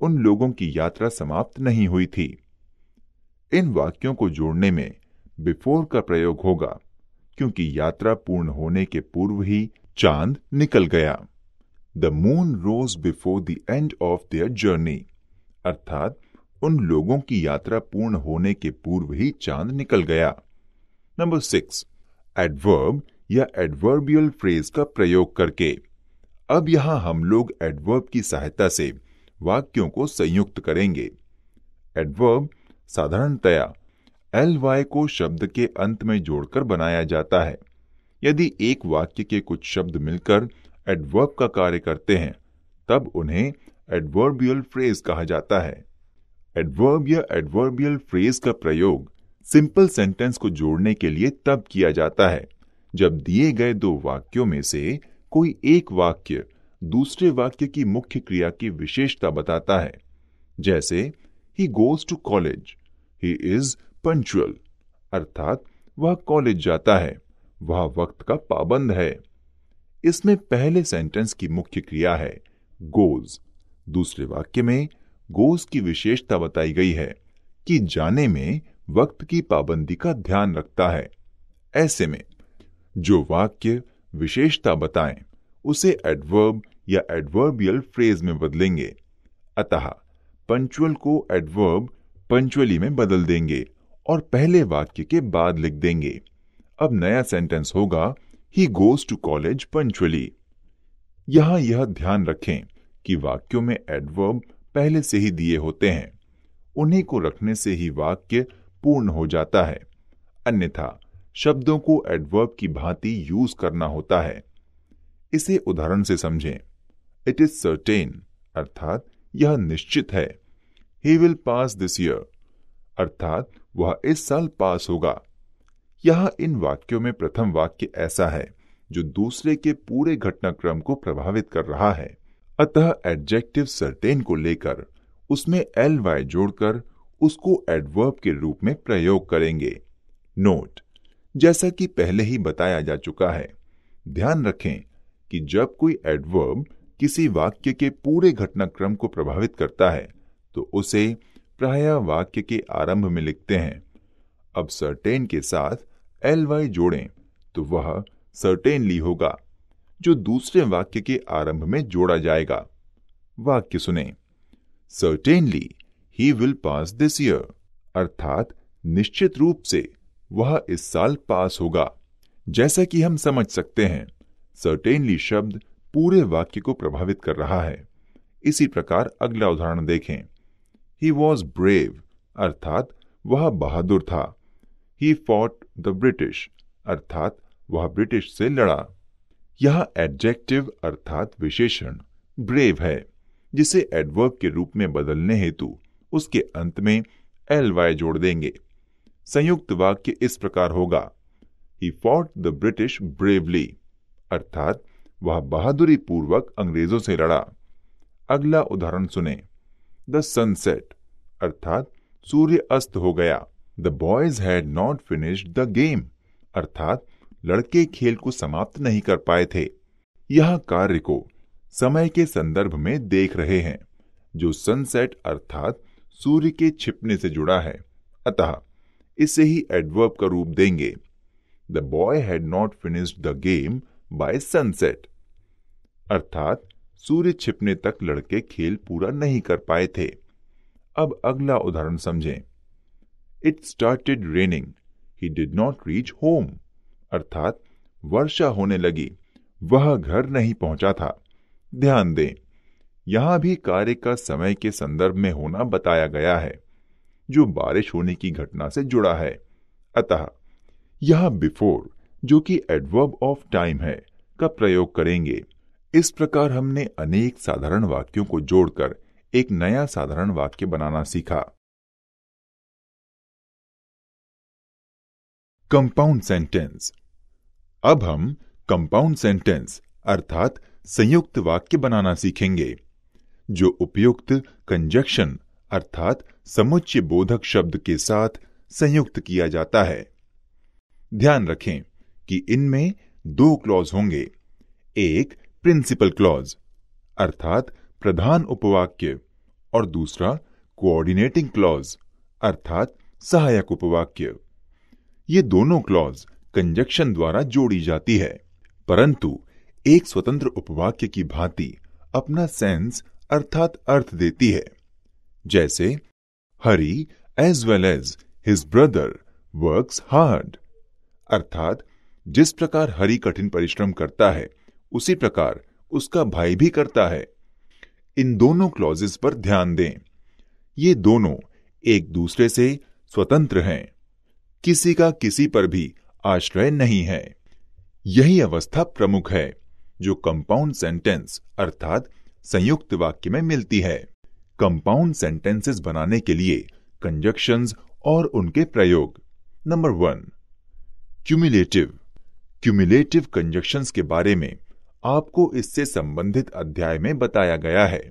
उन लोगों की यात्रा समाप्त नहीं हुई थी इन वाक्यों को जोड़ने में बिफोर का प्रयोग होगा क्योंकि यात्रा पूर्ण होने के पूर्व ही चांद निकल गया the moon rose before the end of their journey अर्थात उन लोगों की यात्रा पूर्ण होने के पूर्व ही चांद निकल गया नंबर सिक्स एडवर्ब या एडवर्बियल फ्रेज का प्रयोग करके अब यहां हम लोग एडवर्ब की सहायता से वाक्यों को संयुक्त करेंगे एडवर्ब साधारणतया एल वाई को शब्द के अंत में जोड़कर बनाया जाता है यदि एक वाक्य के कुछ शब्द मिलकर एडवर्ब का कार्य करते हैं तब उन्हें एडवर्बियल फ्रेज कहा जाता है एडवर्ब या एडवर्बियल फ्रेज का प्रयोग सिंपल सेंटेंस को जोड़ने के लिए तब किया जाता है जब दिए गए दो वाक्यों में से कोई एक वाक्य दूसरे वाक्य की मुख्य क्रिया की विशेषता बताता है जैसे he goes to college he is punctual अर्थात वह कॉलेज जाता है वह वक्त का पाबंद है इसमें पहले सेंटेंस की मुख्य क्रिया है गोज दूसरे वाक्य में गोस की विशेषता बताई गई है कि जाने में वक्त की पाबंदी का ध्यान रखता है ऐसे में जो वाक्य विशेषता बताएं उसे एडवर्ब या एडवर्बियल फ्रेज में बदलेंगे अतः पंचुअल को एडवर्ब पंचुअली में बदल देंगे और पहले वाक्य के बाद लिख देंगे अब नया सेंटेंस होगा he goes to college punctually यहां यह ध्यान रखें कि वाक्यों में एडवर्ब पहले से ही दिए होते हैं उन्हीं को रखने से ही वाक्य पूर्ण हो जाता है अन्यथा शब्दों को एडवर्ब की भांति यूज करना होता है इसे उदाहरण से समझें इट इज सर्टेन अर्थात यह निश्चित है he will pass this year अर्थात वह इस साल पास होगा यह इन वाक्यों में प्रथम वाक्य ऐसा है जो दूसरे के पूरे घटनाक्रम को प्रभावित कर रहा है अतः एडजेक्टिव सर्टेन को लेकर उसमें एल वाई जोड़कर उसको एडवर्ब के रूप में प्रयोग करेंगे नोट जैसा कि पहले ही बताया जा चुका है ध्यान रखें कि जब कोई एडवर्ब किसी वाक्य के पूरे घटनाक्रम को प्रभावित करता है तो उसे प्राय वाक्य के आरंभ में लिखते हैं अब सर्टेन के साथ एल वाई जोड़ें तो वह सर्टेनली होगा जो दूसरे वाक्य के आरंभ में जोड़ा जाएगा वाक्य सुने certainly he will pass this year अर्थात निश्चित रूप से वह इस साल पास होगा जैसा कि हम समझ सकते हैं सर्टेनली शब्द पूरे वाक्य को प्रभावित कर रहा है इसी प्रकार अगला उदाहरण देखें ही वॉज ब्रेव अर्थात वह बहादुर था ही फॉट द ब्रिटिश अर्थात वह ब्रिटिश से लड़ा यह एडजेक्टिव अर्थात विशेषण ब्रेव है जिसे एडवर्ब के रूप में बदलने हेतु उसके अंत में एल वाई जोड़ देंगे संयुक्त वाक्य इस प्रकार होगा he fought the British bravely अर्थात वह बहादुरी पूर्वक अंग्रेजों से लड़ा अगला उदाहरण सुने द सनसेट अर्थात सूर्य अस्त हो गया the boys had not finished the game अर्थात लड़के खेल को समाप्त नहीं कर पाए थे यह कार्य को समय के संदर्भ में देख रहे हैं जो सनसेट अर्थात सूर्य के छिपने से जुड़ा है अतः इसे ही एडवर्ब का रूप देंगे the boy had not finished the game by sunset अर्थात सूर्य छिपने तक लड़के खेल पूरा नहीं कर पाए थे अब अगला उदाहरण समझें it started raining he did not reach home अर्थात वर्षा होने लगी वह घर नहीं पहुंचा था ध्यान दें यहां भी कार्य का समय के संदर्भ में होना बताया गया है जो बारिश होने की घटना से जुड़ा है अतः यह बिफोर जो कि एडवर्ब ऑफ टाइम है का प्रयोग करेंगे इस प्रकार हमने अनेक साधारण वाक्यों को जोड़कर एक नया साधारण वाक्य बनाना सीखा कंपाउंड सेंटेंस अब हम कंपाउंड सेंटेंस अर्थात संयुक्त वाक्य बनाना सीखेंगे जो उपयुक्त कंजक्शन अर्थात समुच्चय बोधक शब्द के साथ संयुक्त किया जाता है ध्यान रखें कि इनमें दो क्लॉज होंगे एक प्रिंसिपल क्लॉज अर्थात प्रधान उपवाक्य और दूसरा कोऑर्डिनेटिंग क्लॉज अर्थात सहायक उपवाक्य ये दोनों क्लॉज कंजक्शन द्वारा जोड़ी जाती है परंतु एक स्वतंत्र उपवाक्य की भांति अपना सेंस अर्थात अर्थ देती है जैसे Hari as well as his brother work hard अर्थात जिस प्रकार हरि कठिन परिश्रम करता है उसी प्रकार उसका भाई भी करता है इन दोनों क्लॉजेस पर ध्यान दें ये दोनों एक दूसरे से स्वतंत्र हैं किसी का किसी पर भी आश्रय नहीं है यही अवस्था प्रमुख है जो कंपाउंड सेंटेंस अर्थात संयुक्त वाक्य में मिलती है कंपाउंड सेंटेंसेस बनाने के लिए कंजक्शंस और उनके प्रयोग number one cumulative cumulative conjunctions के बारे में आपको इससे संबंधित अध्याय में बताया गया है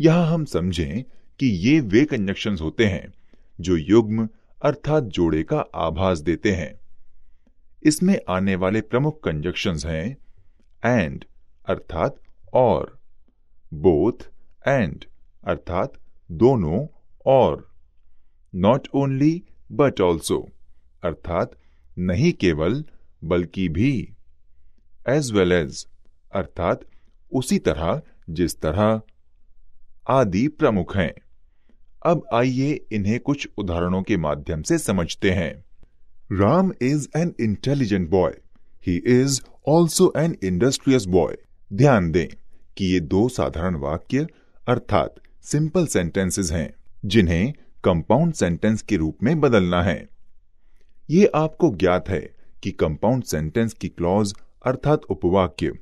यहां हम समझें कि ये वे कंजक्शंस होते हैं जो युग्म अर्थात जोड़े का आभास देते हैं इसमें आने वाले प्रमुख कंजक्शंस हैं एंड अर्थात और बोथ एंड अर्थात दोनों और नॉट ओनली बट ऑल्सो अर्थात नहीं केवल बल्कि भी एज वेल एज अर्थात उसी तरह जिस तरह आदि प्रमुख हैं अब आइए इन्हें कुछ उदाहरणों के माध्यम से समझते हैं Ram is an intelligent boy. He is also an industrious boy. ध्यान दें कि ये दो साधारण वाक्य अर्थात सिंपल सेंटेंसेस हैं जिन्हें कंपाउंड सेंटेंस के रूप में बदलना है ये आपको ज्ञात है कि कंपाउंड सेंटेंस की क्लॉज अर्थात उपवाक्य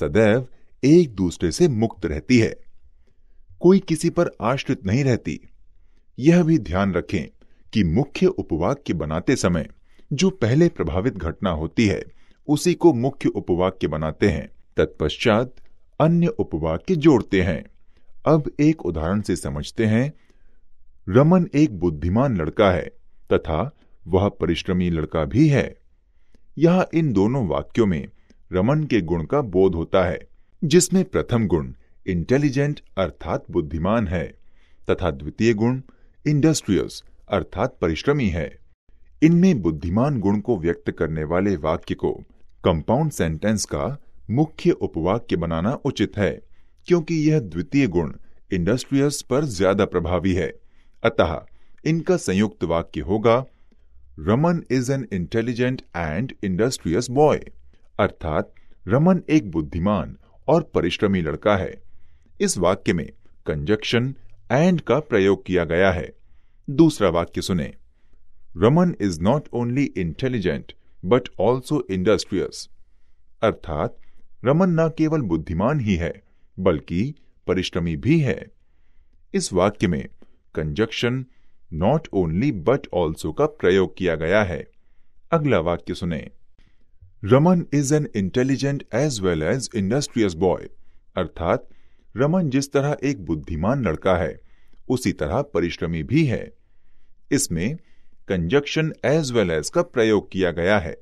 सदैव एक दूसरे से मुक्त रहती है कोई किसी पर आश्रित नहीं रहती यह भी ध्यान रखें कि मुख्य उपवाक्य बनाते समय जो पहले प्रभावित घटना होती है उसी को मुख्य उपवाक्य बनाते हैं तत्पश्चात अन्य उपवाक्य जोड़ते हैं अब एक उदाहरण से समझते हैं रमन एक बुद्धिमान लड़का है तथा वह परिश्रमी लड़का भी है यह इन दोनों वाक्यों में रमन के गुण का बोध होता है जिसमें प्रथम गुण इंटेलिजेंट अर्थात बुद्धिमान है तथा द्वितीय गुण इंडस्ट्रियस अर्थात परिश्रमी है इनमें बुद्धिमान गुण को व्यक्त करने वाले वाक्य को कंपाउंड सेंटेंस का मुख्य उपवाक्य बनाना उचित है क्योंकि यह द्वितीय गुण इंडस्ट्रियस पर ज्यादा प्रभावी है अतः इनका संयुक्त वाक्य होगा Raman is an intelligent and industrious boy अर्थात रमन एक बुद्धिमान और परिश्रमी लड़का है इस वाक्य में कंजक्शन एंड का प्रयोग किया गया है दूसरा वाक्य सुने Raman is not only intelligent but also industrious अर्थात रमन न केवल बुद्धिमान ही है बल्कि परिश्रमी भी है इस वाक्य में conjunction not only but also का प्रयोग किया गया है अगला वाक्य सुने Raman is an intelligent as well as industrious boy अर्थात रमन जिस तरह एक बुद्धिमान लड़का है उसी तरह परिश्रमी भी है इसमें कंजक्शन एज वेल एज का प्रयोग किया गया है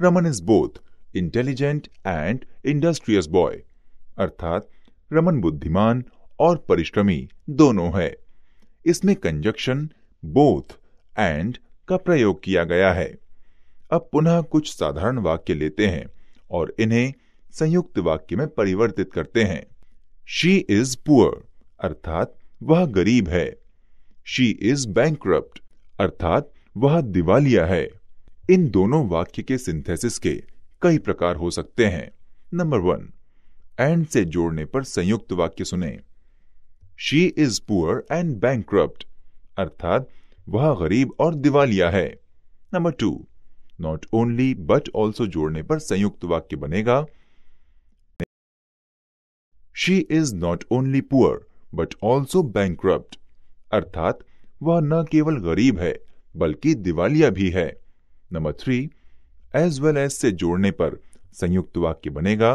Raman is both intelligent and industrious boy अर्थात रमन बुद्धिमान और परिश्रमी दोनों है इसमें कंजक्शन बोथ एंड का प्रयोग किया गया है अब पुनः कुछ साधारण वाक्य लेते हैं और इन्हें संयुक्त वाक्य में परिवर्तित करते हैं शी इज पुअर अर्थात वह गरीब है शी इज बैंक अर्थात वह दिवालिया है इन दोनों वाक्य के सिंथेसिस के कई प्रकार हो सकते हैं नंबर वन एंड से जोड़ने पर संयुक्त वाक्य सुने she is poor and bank अर्थात वह गरीब और दिवालिया है number two not only but also जोड़ने पर संयुक्त वाक्य बनेगा she is not only poor but also bank अर्थात वह न केवल गरीब है बल्कि दिवालिया भी है number three as well as से जोड़ने पर संयुक्त वाक्य बनेगा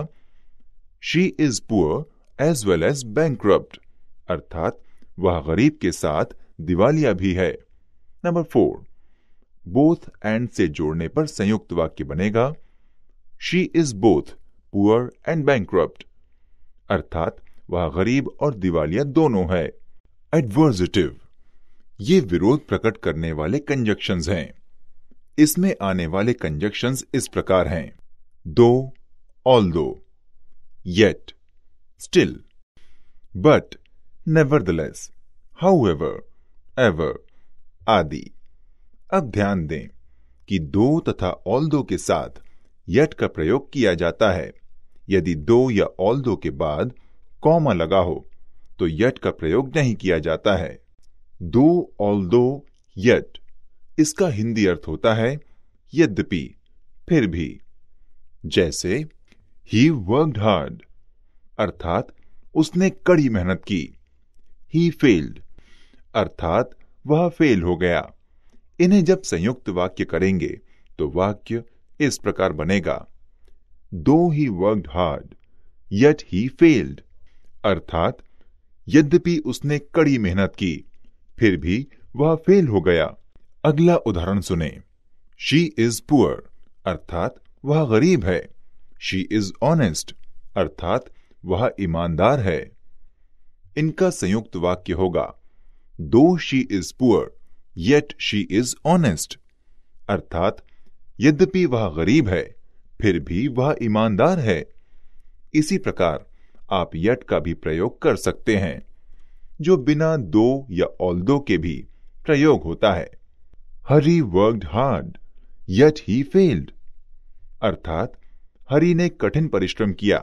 she is poor as well as bank अर्थात वह गरीब के साथ दिवालिया भी है नंबर फोर बोथ एंड से जोड़ने पर संयुक्त वाक्य बनेगा she is both poor and bank अर्थात वह गरीब और दिवालिया दोनों है एडवर्जिटिव ये विरोध प्रकट करने वाले कंजक्शन हैं इसमें आने वाले कंजक्शन इस प्रकार हैं though although yet still but nevertheless however ever आदि अब ध्यान दें कि दो तथा ऑल दो के साथ यट का प्रयोग किया जाता है यदि दो या ऑल दो के बाद कॉमा लगा हो तो यट का प्रयोग नहीं किया जाता है दो ऑल दो यट इसका हिंदी अर्थ होता है यद्यपि फिर भी जैसे ही वर्कड हार्ड अर्थात उसने कड़ी मेहनत की ही फेल्ड अर्थात वह फेल हो गया इन्हें जब संयुक्त वाक्य करेंगे तो वाक्य इस प्रकार बनेगा though he worked hard yet he failed अर्थात यद्यपि उसने कड़ी मेहनत की फिर भी वह फेल हो गया अगला उदाहरण सुने शी इज पुअर अर्थात वह गरीब है शी इज ऑनेस्ट अर्थात वह ईमानदार है इनका संयुक्त वाक्य होगा though she is poor yet she is honest अर्थात यद्यपि वह गरीब है फिर भी वह ईमानदार है इसी प्रकार आप यट का भी प्रयोग कर सकते हैं जो बिना दो या ऑल दो के भी प्रयोग होता है Hari worked hard yet he failed अर्थात हरि ने कठिन परिश्रम किया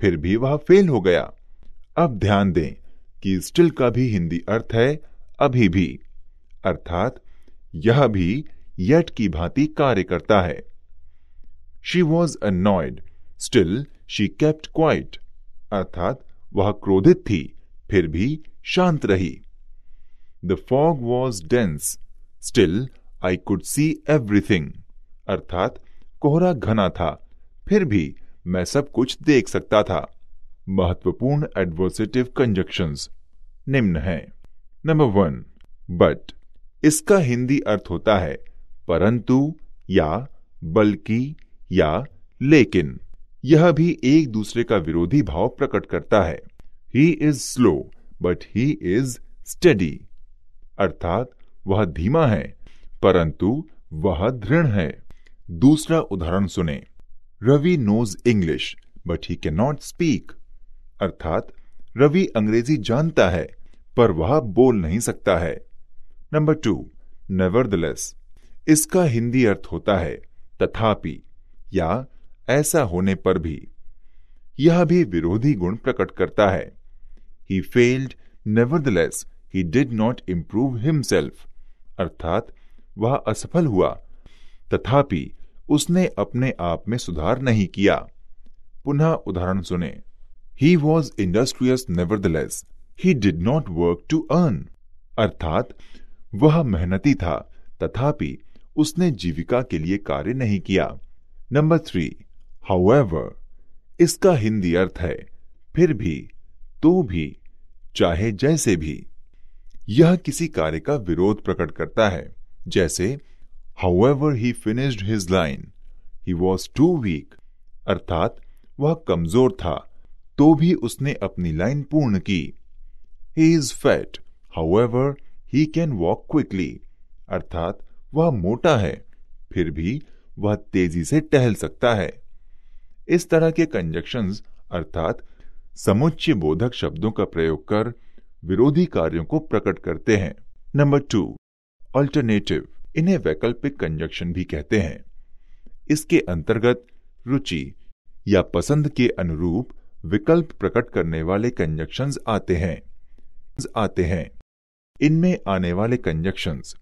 फिर भी वह फेल हो गया अब ध्यान दें कि स्टिल का भी हिंदी अर्थ है अभी भी अर्थात यह भी यट की भांति कार्य करता है she was annoyed still she kept quiet अर्थात वह क्रोधित थी फिर भी शांत रही the fog was dense still I could see everything अर्थात कोहरा घना था फिर भी मैं सब कुछ देख सकता था महत्वपूर्ण एडवर्सिटिव कंजक्शन निम्न है नंबर वन बट इसका हिंदी अर्थ होता है परंतु या बल्कि या लेकिन यह भी एक दूसरे का विरोधी भाव प्रकट करता है he is slow but he is steady अर्थात वह धीमा है परंतु वह दृढ़ है दूसरा उदाहरण सुने Ravi knows English but he can not speak अर्थात रवि अंग्रेजी जानता है पर वह बोल नहीं सकता है नंबर टू नेवर इसका हिंदी अर्थ होता है तथापि या ऐसा होने पर भी यह भी विरोधी गुण प्रकट करता है he failed nevertheless he did not improve himself अर्थात वह असफल हुआ तथापि उसने अपने आप में सुधार नहीं किया पुनः उदाहरण सुने he was industrious nevertheless he did not work to earn अर्थात वह मेहनती था तथापि उसने जीविका के लिए कार्य नहीं किया नंबर थ्री हाउएवर इसका हिंदी अर्थ है फिर भी तो भी चाहे जैसे भी यह किसी कार्य का विरोध प्रकट करता है जैसे however he finished his line he was too weak अर्थात वह कमजोर था तो भी उसने अपनी लाइन पूर्ण की he is fat however he can walk quickly अर्थात वह मोटा है फिर भी वह तेजी से टहल सकता है इस तरह के कंजक्शंस अर्थात समुच्च बोधक शब्दों का प्रयोग कर विरोधी कार्यों को प्रकट करते हैं नंबर टू अल्टरनेटिव इन्हें वैकल्पिक कंजक्शन भी कहते हैं इसके अंतर्गत रुचि या पसंद के अनुरूप विकल्प प्रकट करने वाले कंजक्शंस आते हैं आते हैं इनमें आने वाले कंजक्शंस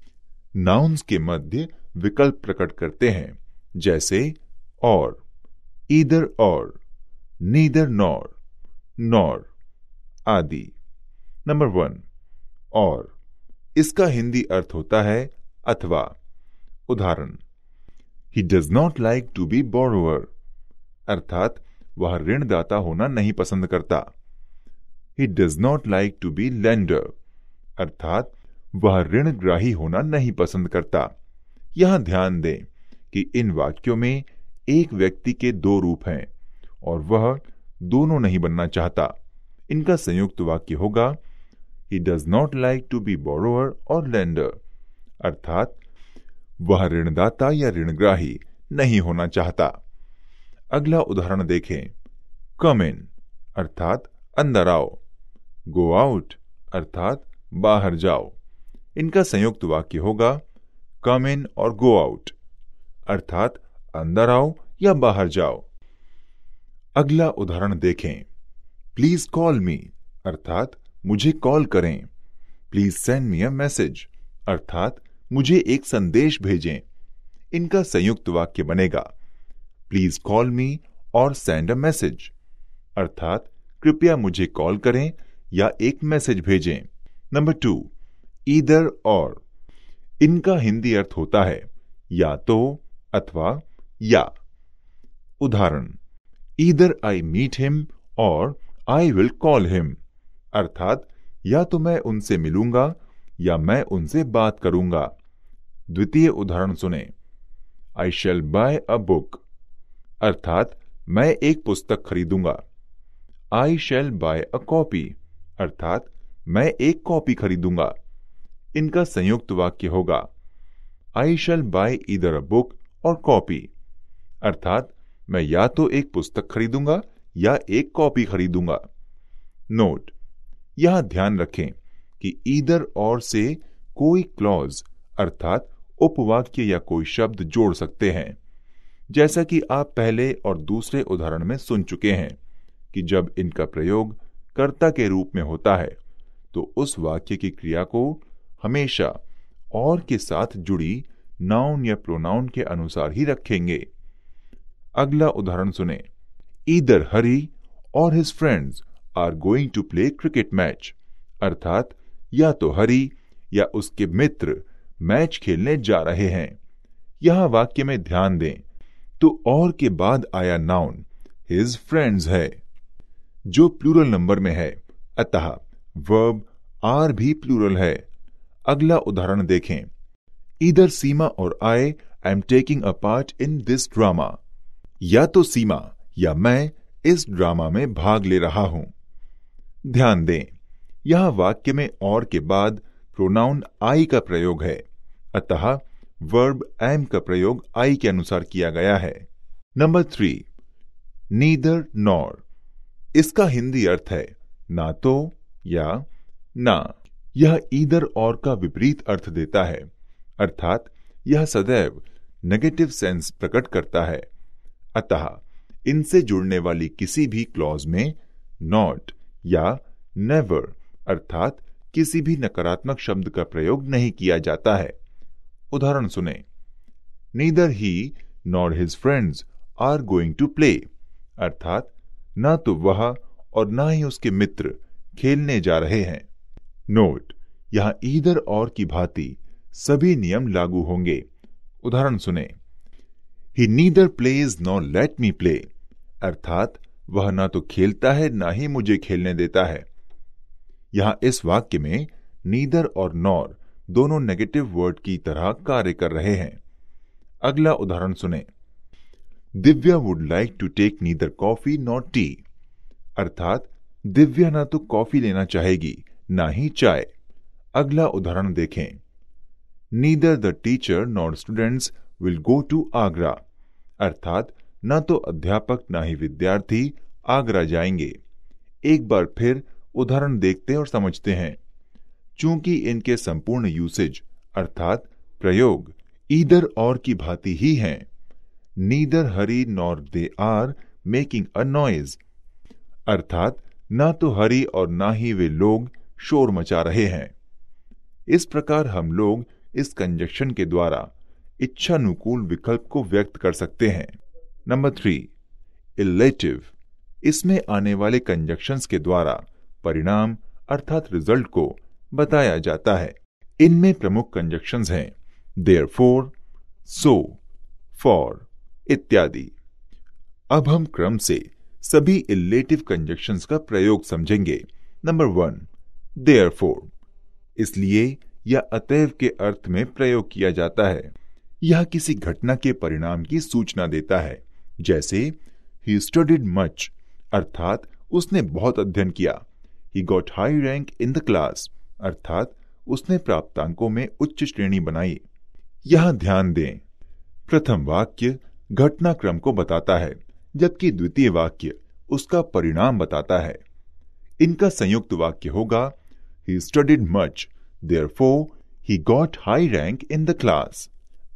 नाउन्स के मध्य विकल्प प्रकट करते हैं जैसे or either or neither nor nor आदि नंबर वन और इसका हिंदी अर्थ होता है अथवा उदाहरण he does not like to be borrower अर्थात वह ऋणदाता होना नहीं पसंद करता he does not like to be lender अर्थात वह ऋणग्राही होना नहीं पसंद करता यहां ध्यान दें कि इन वाक्यों में एक व्यक्ति के दो रूप हैं और वह दोनों नहीं बनना चाहता इनका संयुक्त वाक्य होगा he does not like to be borrower or lender अर्थात वह ऋणदाता या ऋणग्राही नहीं होना चाहता अगला उदाहरण देखें कम इन अर्थात अंदर आओ गो आउट अर्थात बाहर जाओ इनका संयुक्त वाक्य होगा कम इन और गो आउट अर्थात अंदर आओ या बाहर जाओ अगला उदाहरण देखें प्लीज कॉल मी अर्थात मुझे कॉल करें please send me a message अर्थात मुझे एक संदेश भेजें इनका संयुक्त वाक्य बनेगा प्लीज कॉल मी और सेंड अ मैसेज अर्थात कृपया मुझे कॉल करें या एक मैसेज भेजें नंबर टू ईदर और इनका हिंदी अर्थ होता है या तो अथवा या उदाहरण ईदर आई मीट हिम और आई विल कॉल हिम अर्थात या तो मैं उनसे मिलूंगा या मैं उनसे बात करूंगा द्वितीय उदाहरण सुने I shall buy a book अर्थात मैं एक पुस्तक खरीदूंगा I shall buy a copy अर्थात मैं एक कॉपी खरीदूंगा इनका संयुक्त वाक्य होगा आई शेल बाय इधर अ बुक और कॉपी अर्थात मैं या तो एक पुस्तक खरीदूंगा या एक कॉपी खरीदूंगा नोट यहां ध्यान रखें कि ईदर और से कोई क्लॉज अर्थात उपवाक्य या कोई शब्द जोड़ सकते हैं जैसा कि आप पहले और दूसरे उदाहरण में सुन चुके हैं कि जब इनका प्रयोग कर्ता के रूप में होता है तो उस वाक्य की क्रिया को हमेशा और के साथ जुड़ी नाउन या प्रोनाउन के अनुसार ही रखेंगे अगला उदाहरण सुने either Hari or his friends are going to play cricket match अर्थात या तो हरी या उसके मित्र मैच खेलने जा रहे हैं यहां वाक्य में ध्यान दें तो और के बाद आया नाउन हिज फ्रेंड्स है जो प्लूरल नंबर में है अतः वर्ब आर भी प्लूरल है अगला उदाहरण देखें either Seema or I I am taking a part in this drama या तो सीमा या मैं इस ड्रामा में भाग ले रहा हूं ध्यान दें यहां वाक्य में और के बाद प्रोनाउन आई का प्रयोग है अतः वर्ब एम का प्रयोग आई के अनुसार किया गया है नंबर थ्री नीदर नॉर इसका हिंदी अर्थ है ना तो या ना यह ईदर और का विपरीत अर्थ देता है अर्थात यह सदैव नेगेटिव सेंस प्रकट करता है अतः इनसे जुड़ने वाली किसी भी क्लॉज में नॉट या नेवर अर्थात किसी भी नकारात्मक शब्द का प्रयोग नहीं किया जाता है उदाहरण सुने neither he not his friends are going to play अर्थात न तो वह और न ही उसके मित्र खेलने जा रहे हैं नोट यहां ईदर और की भांति सभी नियम लागू होंगे उदाहरण सुने he neither plays nor let me play अर्थात वह ना तो खेलता है ना ही मुझे खेलने देता है यहां इस वाक्य में नीदर और नॉर दोनों नेगेटिव वर्ड की तरह कार्य कर रहे हैं अगला उदाहरण सुने Divya would like to take neither coffee not tea अर्थात दिव्या ना तो कॉफी लेना चाहेगी ना ही चाय अगला उदाहरण देखें neither the teacher nor students will go to Agra अर्थात न तो अध्यापक न ही विद्यार्थी आगरा जाएंगे एक बार फिर उदाहरण देखते और समझते हैं चूंकि इनके संपूर्ण यूसेज अर्थात प्रयोग ईदर और की भांति ही हैं neither Hari nor they are making a noise अर्थात न तो हरी और ना ही वे लोग शोर मचा रहे हैं इस प्रकार हम लोग इस कंजक्शन के द्वारा इच्छानुकूल विकल्प को व्यक्त कर सकते हैं नंबर थ्री इलेटिव इसमें आने वाले कंजक्शंस के द्वारा परिणाम अर्थात रिजल्ट को बताया जाता है इनमें प्रमुख कंजक्शन हैं देयर फोर सो फॉर इत्यादि अब हम क्रम से सभी इलेटिव कंजक्शंस का प्रयोग समझेंगे नंबर वन देयर फोर इसलिए यह अतएव के अर्थ में प्रयोग किया जाता है यह किसी घटना के परिणाम की सूचना देता है जैसे ही स्टडीड मच अर्थात उसने बहुत अध्ययन किया he got high rank in the class अर्थात उसने प्राप्तांकों में उच्च श्रेणी बनाई यह ध्यान दें प्रथम वाक्य घटनाक्रम को बताता है जबकि द्वितीय वाक्य उसका परिणाम बताता है इनका संयुक्त वाक्य होगा he studied much therefore he got high rank in the class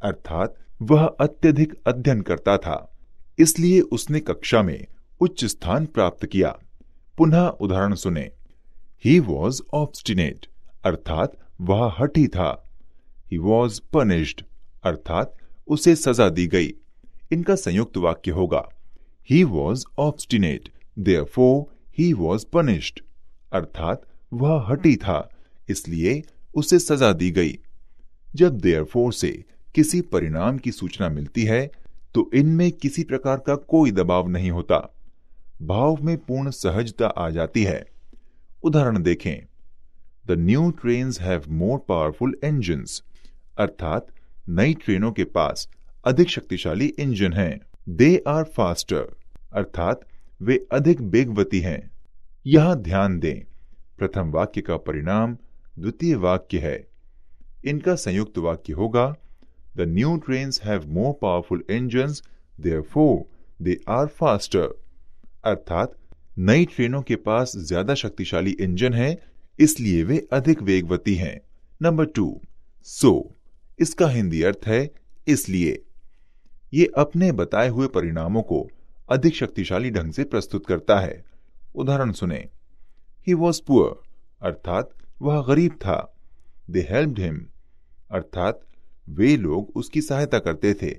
अर्थात वह अत्यधिक अध्ययन करता था इसलिए उसने कक्षा में उच्च स्थान प्राप्त किया पुनः उदाहरण सुने ही वॉज ऑब्स्टिनेट अर्थात वह हठी था ही वॉज पनिश्ड अर्थात उसे सजा दी गई इनका संयुक्त वाक्य होगा he was obstinate therefore he was punished अर्थात वह हटी था इसलिए उसे सजा दी गई जब देयर से किसी परिणाम की सूचना मिलती है तो इनमें किसी प्रकार का कोई दबाव नहीं होता भाव में पूर्ण सहजता आ जाती है उदाहरण देखें the new train have more powerful engine अर्थात नई ट्रेनों के पास अधिक शक्तिशाली इंजन हैं। दे आर फास्टर अर्थात वे अधिक बेगवती हैं यह ध्यान दें प्रथम वाक्य का परिणाम द्वितीय वाक्य है इनका संयुक्त वाक्य होगा The new trains have more powerful engines, therefore they are faster अर्थात नई ट्रेनों के पास ज्यादा शक्तिशाली इंजन है इसलिए वे अधिक वेगवती हैं नंबर टू सो इसका हिंदी अर्थ है इसलिए ये अपने बताए हुए परिणामों को अधिक शक्तिशाली ढंग से प्रस्तुत करता है उदाहरण सुने ही वॉज पुअर अर्थात वह गरीब था दे हेल्प हिम अर्थात वे लोग उसकी सहायता करते थे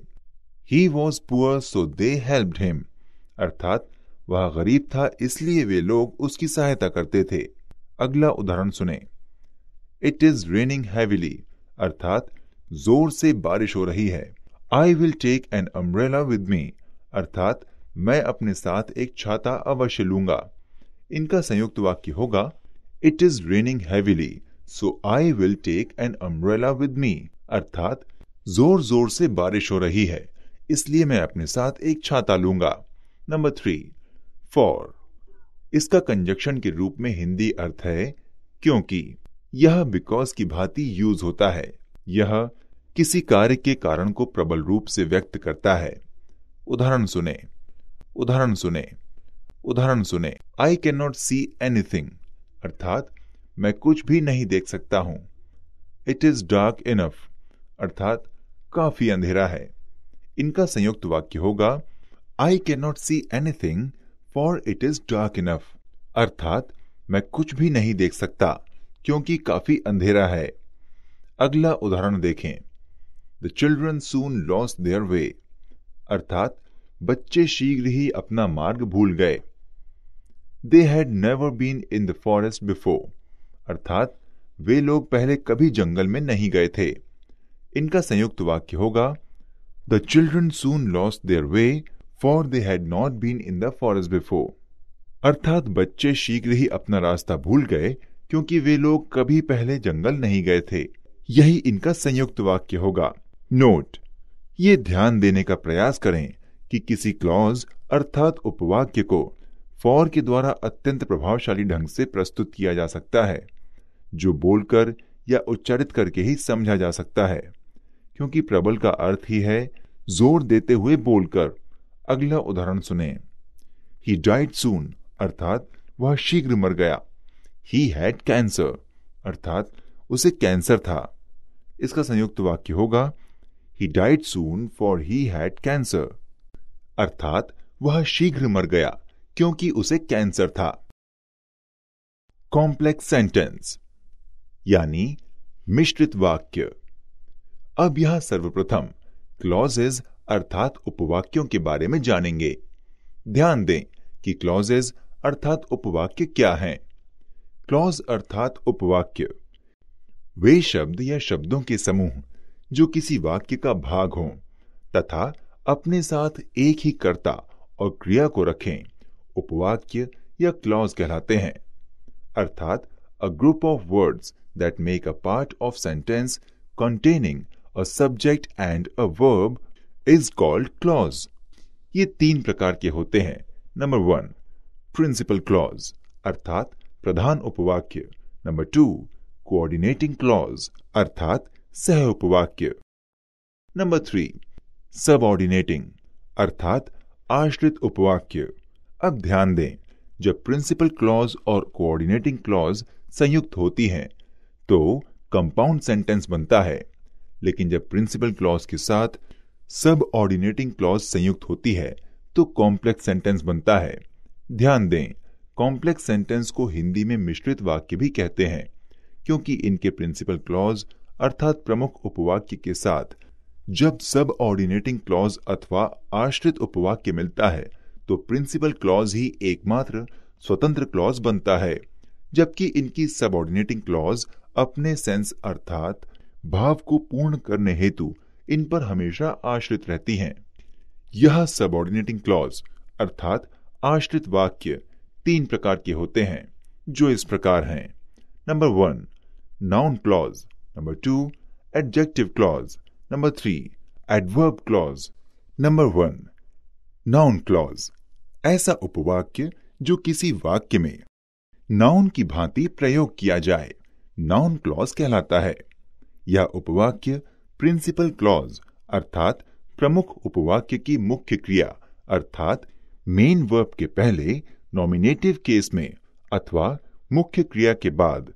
he was poor so they help him अर्थात वह गरीब था इसलिए वे लोग उसकी सहायता करते थे अगला उदाहरण सुने इट इज रेनिंग हैविली अर्थात जोर से बारिश हो रही है I will take an umbrella with me अर्थात मैं अपने साथ एक छाता अवश्य लूंगा इनका संयुक्त वाक्य होगा it is raining heavily so I will take an umbrella with me अर्थात जोर जोर से बारिश हो रही है इसलिए मैं अपने साथ एक छाता लूंगा नंबर थ्री फॉर इसका कंजक्शन के रूप में हिंदी अर्थ है क्योंकि यह बिकॉज की भांति यूज होता है यह किसी कार्य के कारण को प्रबल रूप से व्यक्त करता है उदाहरण सुने उदाहरण सुने उदाहरण सुने I can not see anything अर्थात मैं कुछ भी नहीं देख सकता हूं इट इज डार्क इनफ अर्थात काफी अंधेरा है इनका संयुक्त वाक्य होगा I can not see anything for it is dark enough अर्थात मैं कुछ भी नहीं देख सकता क्योंकि काफी अंधेरा है अगला उदाहरण देखें the children soon lost their way अर्थात बच्चे शीघ्र ही अपना मार्ग भूल गए they had never been in the forest before अर्थात वे लोग पहले कभी जंगल में नहीं गए थे इनका संयुक्त वाक्य होगा the children soon lost their way for they had not been in the forest before अर्थात बच्चे शीघ्र ही अपना रास्ता भूल गए क्योंकि वे लोग कभी पहले जंगल नहीं गए थे यही इनका संयुक्त वाक्य होगा नोट ये ध्यान देने का प्रयास करें कि किसी क्लॉज अर्थात उपवाक्य को फॉर के द्वारा अत्यंत प्रभावशाली ढंग से प्रस्तुत किया जा सकता है जो बोलकर या उच्चारित करके ही समझा जा सकता है क्योंकि प्रबल का अर्थ ही है जोर देते हुए बोलकर अगला उदाहरण सुने ही डाइट सून अर्थात वह शीघ्र मर गया ही हैड कैंसर अर्थात उसे कैंसर था इसका संयुक्त वाक्य होगा he died soon for he had cancer अर्थात वह शीघ्र मर गया क्योंकि उसे कैंसर था कॉम्प्लेक्स सेंटेंस यानी मिश्रित वाक्य अब यहां सर्वप्रथम क्लॉजेज अर्थात उपवाक्यों के बारे में जानेंगे ध्यान दें कि क्लॉजेज अर्थात उपवाक्य क्या हैं? क्लॉज अर्थात उपवाक्य वे शब्द या शब्दों के समूह जो किसी वाक्य का भाग हो तथा अपने साथ एक ही कर्ता और क्रिया को रखें उपवाक्य या क्लॉज कहलाते हैं अर्थात a group of words that make a part of sentence containing a subject and a verb is called clause ये तीन प्रकार के होते हैं नंबर वन प्रिंसिपल क्लॉज अर्थात प्रधान उपवाक्य नंबर टू कोऑर्डिनेटिंग क्लॉज अर्थात सह उपवाक्य नंबर थ्री सब ऑर्डिनेटिंग अर्थात आश्रित उपवाक्य अब ध्यान दें जब प्रिंसिपल क्लॉज और कोऑर्डिनेटिंग क्लॉज संयुक्त होती हैं तो कंपाउंड सेंटेंस बनता है लेकिन जब प्रिंसिपल क्लॉज के साथ सब ऑर्डिनेटिंग क्लॉज संयुक्त होती है तो कॉम्प्लेक्स सेंटेंस बनता है ध्यान दें कॉम्प्लेक्स सेंटेंस को हिंदी में मिश्रित वाक्य भी कहते हैं क्योंकि इनके प्रिंसिपल क्लॉज अर्थात प्रमुख उपवाक्य के साथ जब सब ऑर्डिनेटिंग क्लॉज अथवा आश्रित उपवाक्य मिलता है तो प्रिंसिपल क्लॉज ही एकमात्र स्वतंत्र क्लॉज बनता है जबकि इनकी ऑर्डिनेटिंग क्लॉज अपने सेंस अर्थात भाव को पूर्ण करने हेतु इन पर हमेशा आश्रित रहती हैं यह सबोर्डिनेटिंग क्लॉज अर्थात आश्रित वाक्य तीन प्रकार के होते हैं जो इस प्रकार हैं number one noun clause number two adjective clause number three adverb clause number one noun clause ऐसा उपवाक्य जो किसी वाक्य में नाउन की भांति प्रयोग किया जाए नाउन क्लॉज कहलाता है यह उपवाक्य प्रिंसिपल क्लॉज अर्थात प्रमुख उपवाक्य की मुख्य क्रिया अर्थात मेन वर्ब के पहले नॉमिनेटिव केस में अथवा मुख्य क्रिया के बाद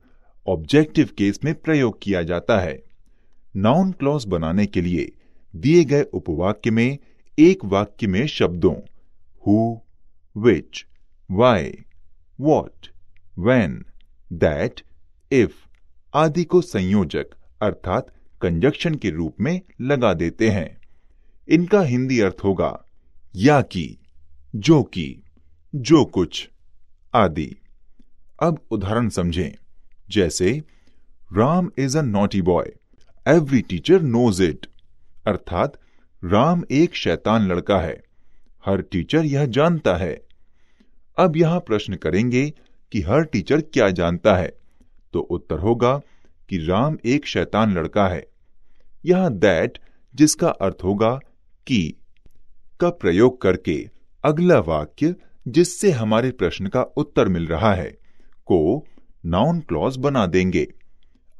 ऑब्जेक्टिव केस में प्रयोग किया जाता है नाउन क्लॉज बनाने के लिए दिए गए उपवाक्य में एक वाक्य में शब्दों who which why what when that if आदि को संयोजक अर्थात कंजक्शन के रूप में लगा देते हैं इनका हिंदी अर्थ होगा या की जो की जो कुछ आदि अब उदाहरण समझें जैसे Ram is a naughty boy every teacher knows it अर्थात राम एक शैतान लड़का है हर टीचर यह जानता है अब यहां प्रश्न करेंगे कि हर टीचर क्या जानता है तो उत्तर होगा कि राम एक शैतान लड़का है यहां दैट जिसका अर्थ होगा कि का प्रयोग करके अगला वाक्य जिससे हमारे प्रश्न का उत्तर मिल रहा है को नाउन क्लॉज बना देंगे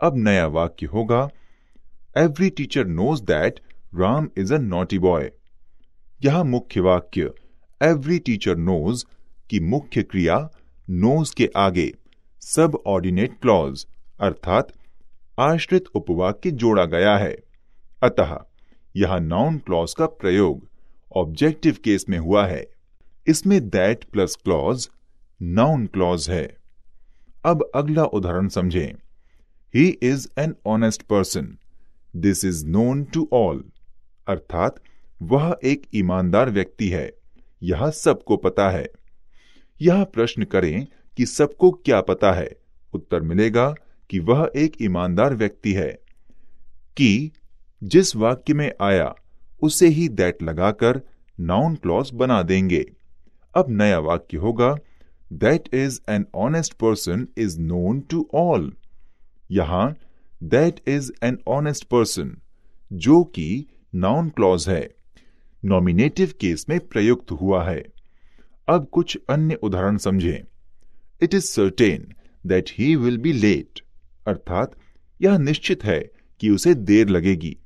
अब नया वाक्य होगा every teacher knows that Ram is a naughty boy यह मुख्य वाक्य एवरी टीचर नोज की मुख्य क्रिया नोज के आगे सब ऑर्डिनेट क्लॉज अर्थात आश्रित उपवाक्य जोड़ा गया है अतः यह नाउन क्लॉज का प्रयोग ऑब्जेक्टिव केस में हुआ है इसमें that plus clause noun clause है अब अगला उदाहरण समझें he is an honest person this is known to all अर्थात वह एक ईमानदार व्यक्ति है यह सबको पता है यह प्रश्न करें कि सबको क्या पता है उत्तर मिलेगा कि वह एक ईमानदार व्यक्ति है कि जिस वाक्य में आया उसे ही दैट लगाकर नाउन क्लॉज बना देंगे अब नया वाक्य होगा that is an honest person is known to all यहां that is an honest person जो कि नाउन क्लॉज है नॉमिनेटिव केस में प्रयुक्त हुआ है अब कुछ अन्य उदाहरण समझें it is certain that he will be late अर्थात यह निश्चित है कि उसे देर लगेगी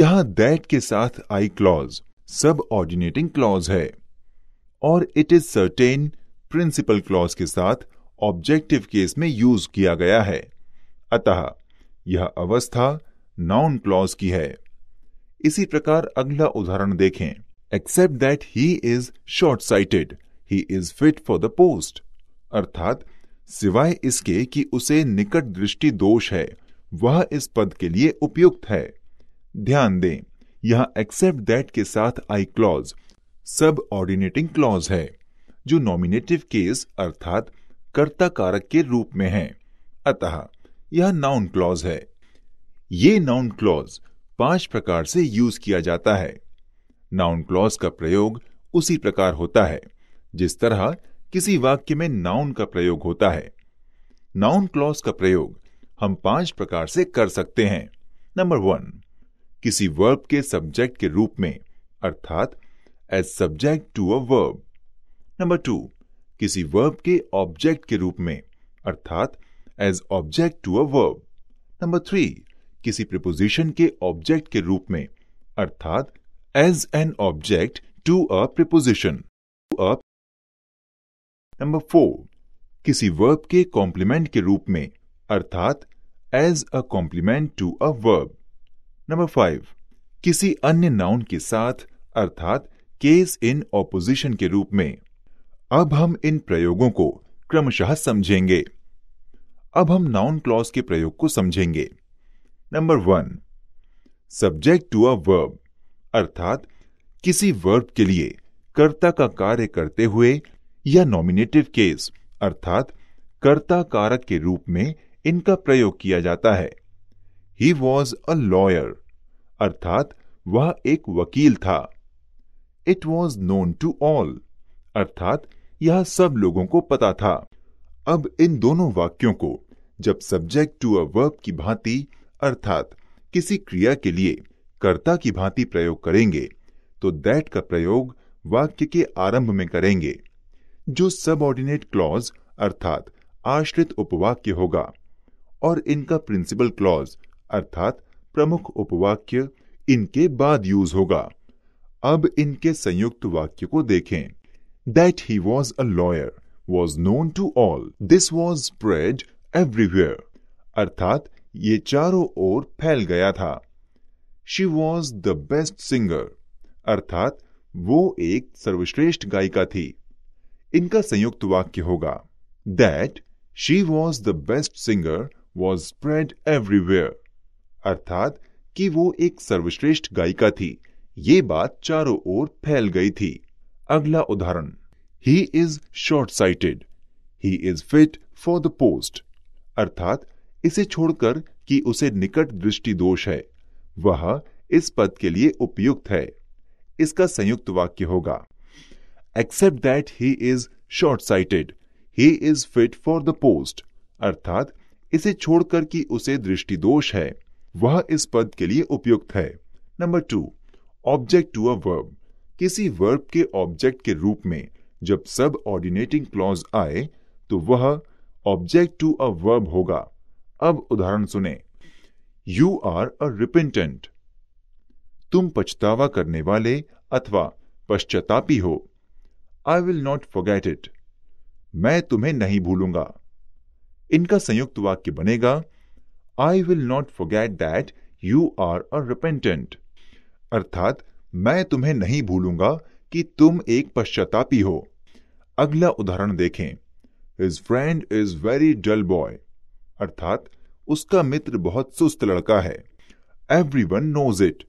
यहां दैट के साथ आई क्लॉज सब ऑर्डिनेटिंग क्लॉज है और it is certain principal clause के साथ ऑब्जेक्टिव केस में यूज किया गया है अतः यह अवस्था नाउन क्लॉज की है इसी प्रकार अगला उदाहरण देखें except that he is short sighted he is fit for the post अर्थात सिवाय इसके कि उसे निकट दृष्टि दोष है वह इस पद के लिए उपयुक्त है ध्यान दें यहां एक्सेप्ट दैट के साथ आई क्लॉज सब ऑर्डिनेटिंग क्लॉज है जो नॉमिनेटिव केस अर्थात कर्ता कारक के रूप में है अतः यह नाउन क्लॉज है ये नाउन क्लॉज पांच प्रकार से यूज किया जाता है नाउन क्लॉज का प्रयोग उसी प्रकार होता है जिस तरह किसी वाक्य में नाउन का प्रयोग होता है नाउन क्लॉज का प्रयोग हम पांच प्रकार से कर सकते हैं नंबर वन किसी वर्ब के सब्जेक्ट के रूप में अर्थात as subject to a verb number two किसी वर्ब के ऑब्जेक्ट के रूप में अर्थात as object to a verb number three किसी प्रिपोजिशन के ऑब्जेक्ट के रूप में अर्थात as an object to a preposition to a number four किसी वर्ब के कॉम्प्लीमेंट के रूप में अर्थात as a complement to a verb number five किसी अन्य नाउन के साथ अर्थात केस इन ऑपोजिशन के रूप में अब हम इन प्रयोगों को क्रमशः समझेंगे अब हम नाउन क्लॉज के प्रयोग को समझेंगे number one subject to a verb अर्थात किसी वर्ब के लिए कर्ता का कार्य करते हुए या नॉमिनेटिव केस अर्थात कर्ता कारक के रूप में इनका प्रयोग किया जाता है ही वॉज अ लॉयर अर्थात वह एक वकील था it was known to all अर्थात यह सब लोगों को पता था अब इन दोनों वाक्यों को जब सब्जेक्ट टू अ वर्ब की भांति अर्थात किसी क्रिया के लिए कर्ता की भांति प्रयोग करेंगे तो दैट का प्रयोग वाक्य के आरंभ में करेंगे जो सबऑर्डिनेट क्लॉज अर्थात आश्रित उपवाक्य होगा और इनका प्रिंसिपल क्लॉज अर्थात प्रमुख उपवाक्य इनके बाद यूज होगा अब इनके संयुक्त वाक्य को देखें that he was a lawyer was known to all this was spread everywhere अर्थात ये चारों ओर फैल गया था she was the best singer अर्थात वो एक सर्वश्रेष्ठ गायिका थी इनका संयुक्त वाक्य होगा that she was the best singer was spread everywhere अर्थात कि वो एक सर्वश्रेष्ठ गायिका थी ये बात चारों ओर फैल गई थी अगला उदाहरण he is short sighted he is fit for the post अर्थात इसे छोड़कर कि उसे निकट दृष्टि दोष है वह इस पद के लिए उपयुक्त है इसका संयुक्त वाक्य होगा except that he is short sighted he is fit for the post अर्थात इसे छोड़कर कि उसे दृष्टि दोष है वह इस पद के लिए उपयुक्त है number two object to a verb किसी वर्ब के ऑब्जेक्ट के रूप में जब सब ऑर्डिनेटिंग क्लॉज आए तो वह ऑब्जेक्ट टू अ वर्ब होगा अब उदाहरण सुने यू आर अ रिपेंटेंट तुम पछतावा करने वाले अथवा पश्चातापी हो I will not forget it मैं तुम्हें नहीं भूलूंगा इनका संयुक्त वाक्य बनेगा I will not forget that you are a repentant अर्थात मैं तुम्हें नहीं भूलूंगा कि तुम एक पश्चातापी हो अगला उदाहरण देखें his friend is very dull boy अर्थात उसका मित्र बहुत सुस्त लड़का है एवरी वन नोज इट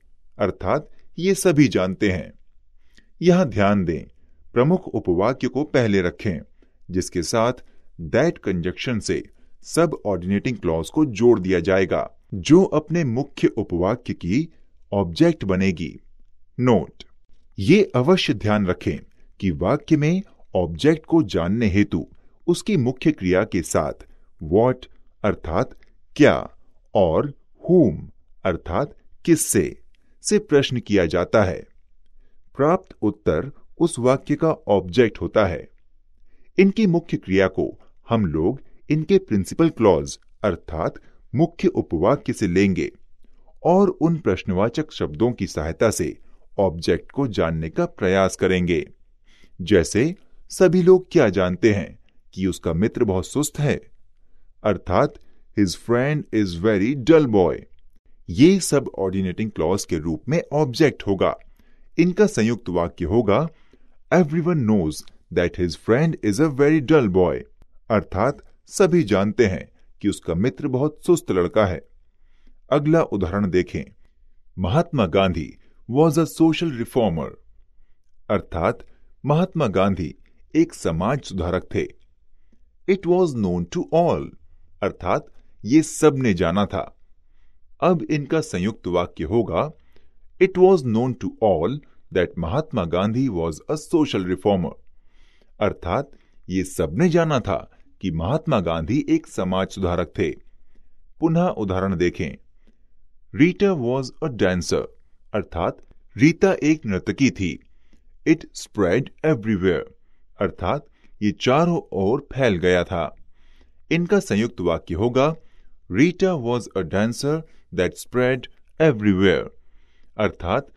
अर्थात ये सभी जानते हैं यहां ध्यान दें प्रमुख उपवाक्य को पहले रखें जिसके साथ दैट कंजक्शन से सब ऑर्डिनेटिंग क्लॉज को जोड़ दिया जाएगा जो अपने मुख्य उपवाक्य की ऑब्जेक्ट बनेगी नोट ये अवश्य ध्यान रखें कि वाक्य में ऑब्जेक्ट को जानने हेतु उसकी मुख्य क्रिया के साथ वॉट अर्थात क्या और हुम अर्थात किससे से प्रश्न किया जाता है प्राप्त उत्तर उस वाक्य का ऑब्जेक्ट होता है इनकी मुख्य क्रिया को हम लोग इनके प्रिंसिपल क्लॉज अर्थात मुख्य उपवाक्य से लेंगे और उन प्रश्नवाचक शब्दों की सहायता से ऑब्जेक्ट को जानने का प्रयास करेंगे जैसे सभी लोग क्या जानते हैं कि उसका मित्र बहुत सुस्त है अर्थात his friend is very dull boy ये सब ऑर्डिनेटिंग क्लॉज के रूप में ऑब्जेक्ट होगा इनका संयुक्त वाक्य होगा everyone knows that his friend is a very dull boy अर्थात सभी जानते हैं कि उसका मित्र बहुत सुस्त लड़का है अगला उदाहरण देखें Mahatma Gandhi was a social reformer अर्थात महात्मा गांधी एक समाज सुधारक थे it was known to all अर्थात ये सब ने जाना था अब इनका संयुक्त वाक्य होगा it was known to all that Mahatma Gandhi was a social reformer अर्थात ये सबने जाना था कि महात्मा गांधी एक समाज सुधारक थे पुनः उदाहरण देखें रीटा वॉज अ डांसर अर्थात रीता एक नर्तकी थी इट स्प्रेड एवरीवेयर अर्थात ये चारों ओर फैल गया था इनका संयुक्त वाक्य होगा Rita was a dancer that spread everywhere अर्थात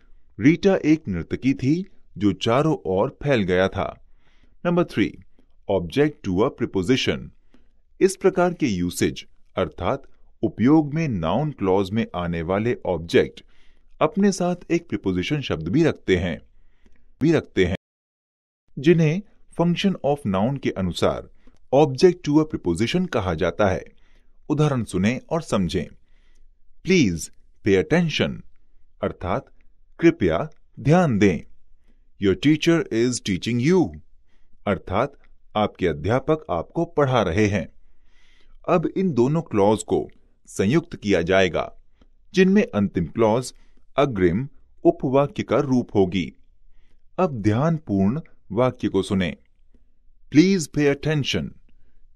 रीटा एक नर्तकी थी जो चारों ओर फैल गया था number three object to a preposition इस प्रकार के यूसेज अर्थात उपयोग में नाउन क्लॉज में आने वाले ऑब्जेक्ट अपने साथ एक प्रिपोजिशन शब्द भी रखते हैं भी रखते हैं जिन्हें फंक्शन ऑफ नाउन के अनुसार ऑब्जेक्ट टू अ प्रिपोजिशन कहा जाता है उदाहरण सुने और समझें प्लीज पे अटेंशन अर्थात कृपया ध्यान दें your teacher is teaching you अर्थात आपके अध्यापक आपको पढ़ा रहे हैं अब इन दोनों क्लॉज को संयुक्त किया जाएगा जिनमें अंतिम क्लॉज अग्रिम उपवाक्य का रूप होगी अब ध्यानपूर्ण वाक्य को सुने please pay attention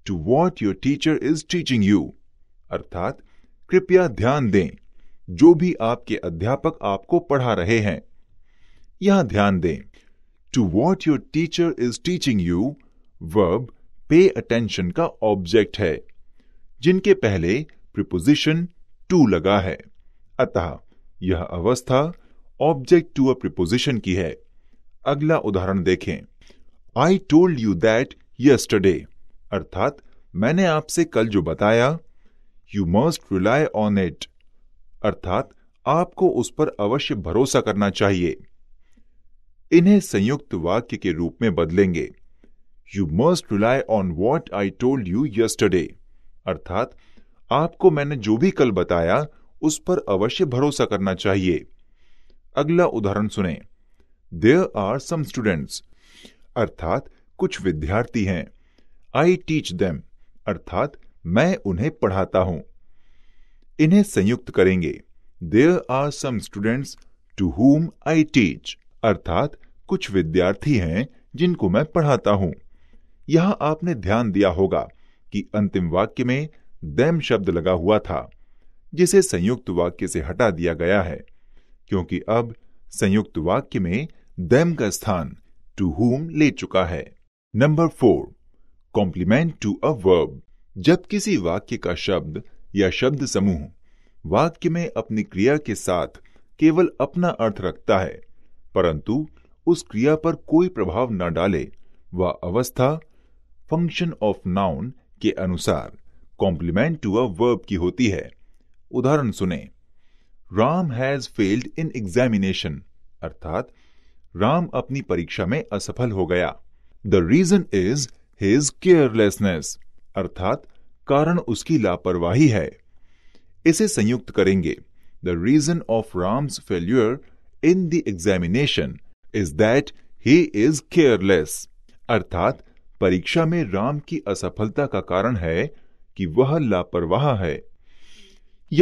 to what your teacher is teaching you अर्थात कृपया ध्यान दें जो भी आपके अध्यापक आपको पढ़ा रहे हैं यहां ध्यान दें to what your teacher is teaching you verb pay attention का ऑब्जेक्ट है जिनके पहले प्रिपोजिशन टू लगा है अतः यह अवस्था ऑब्जेक्ट टू अ प्रिपोजिशन की है अगला उदाहरण देखें I told you that yesterday अर्थात मैंने आपसे कल जो बताया you must rely on it अर्थात आपको उस पर अवश्य भरोसा करना चाहिए इन्हें संयुक्त वाक्य के रूप में बदलेंगे you must rely on what I told you yesterday अर्थात आपको मैंने जो भी कल बताया उस पर अवश्य भरोसा करना चाहिए अगला उदाहरण सुने देर आर सम स्टूडेंट्स अर्थात कुछ विद्यार्थी हैं आई टीच देम अर्थात मैं उन्हें पढ़ाता हूं इन्हें संयुक्त करेंगे there are some students to whom I teach अर्थात कुछ विद्यार्थी हैं जिनको मैं पढ़ाता हूं यहां आपने ध्यान दिया होगा कि अंतिम वाक्य में दैम शब्द लगा हुआ था जिसे संयुक्त वाक्य से हटा दिया गया है क्योंकि अब संयुक्त वाक्य में दैम का स्थान टू होम ले चुका है number four complement to a verb जब किसी वाक्य का शब्द या शब्द समूह वाक्य में अपनी क्रिया के साथ केवल अपना अर्थ रखता है परंतु उस क्रिया पर कोई प्रभाव न डाले वह अवस्था फंक्शन ऑफ नाउन के अनुसार कॉम्प्लीमेंट टू अ वर्ब की होती है उदाहरण सुने Ram has failed in examination अर्थात राम अपनी परीक्षा में असफल हो गया the reason is his carelessness अर्थात कारण उसकी लापरवाही है इसे संयुक्त करेंगे the reason of Ram's failure in the examination is that he is careless अर्थात परीक्षा में राम की असफलता का कारण है कि वह लापरवाह है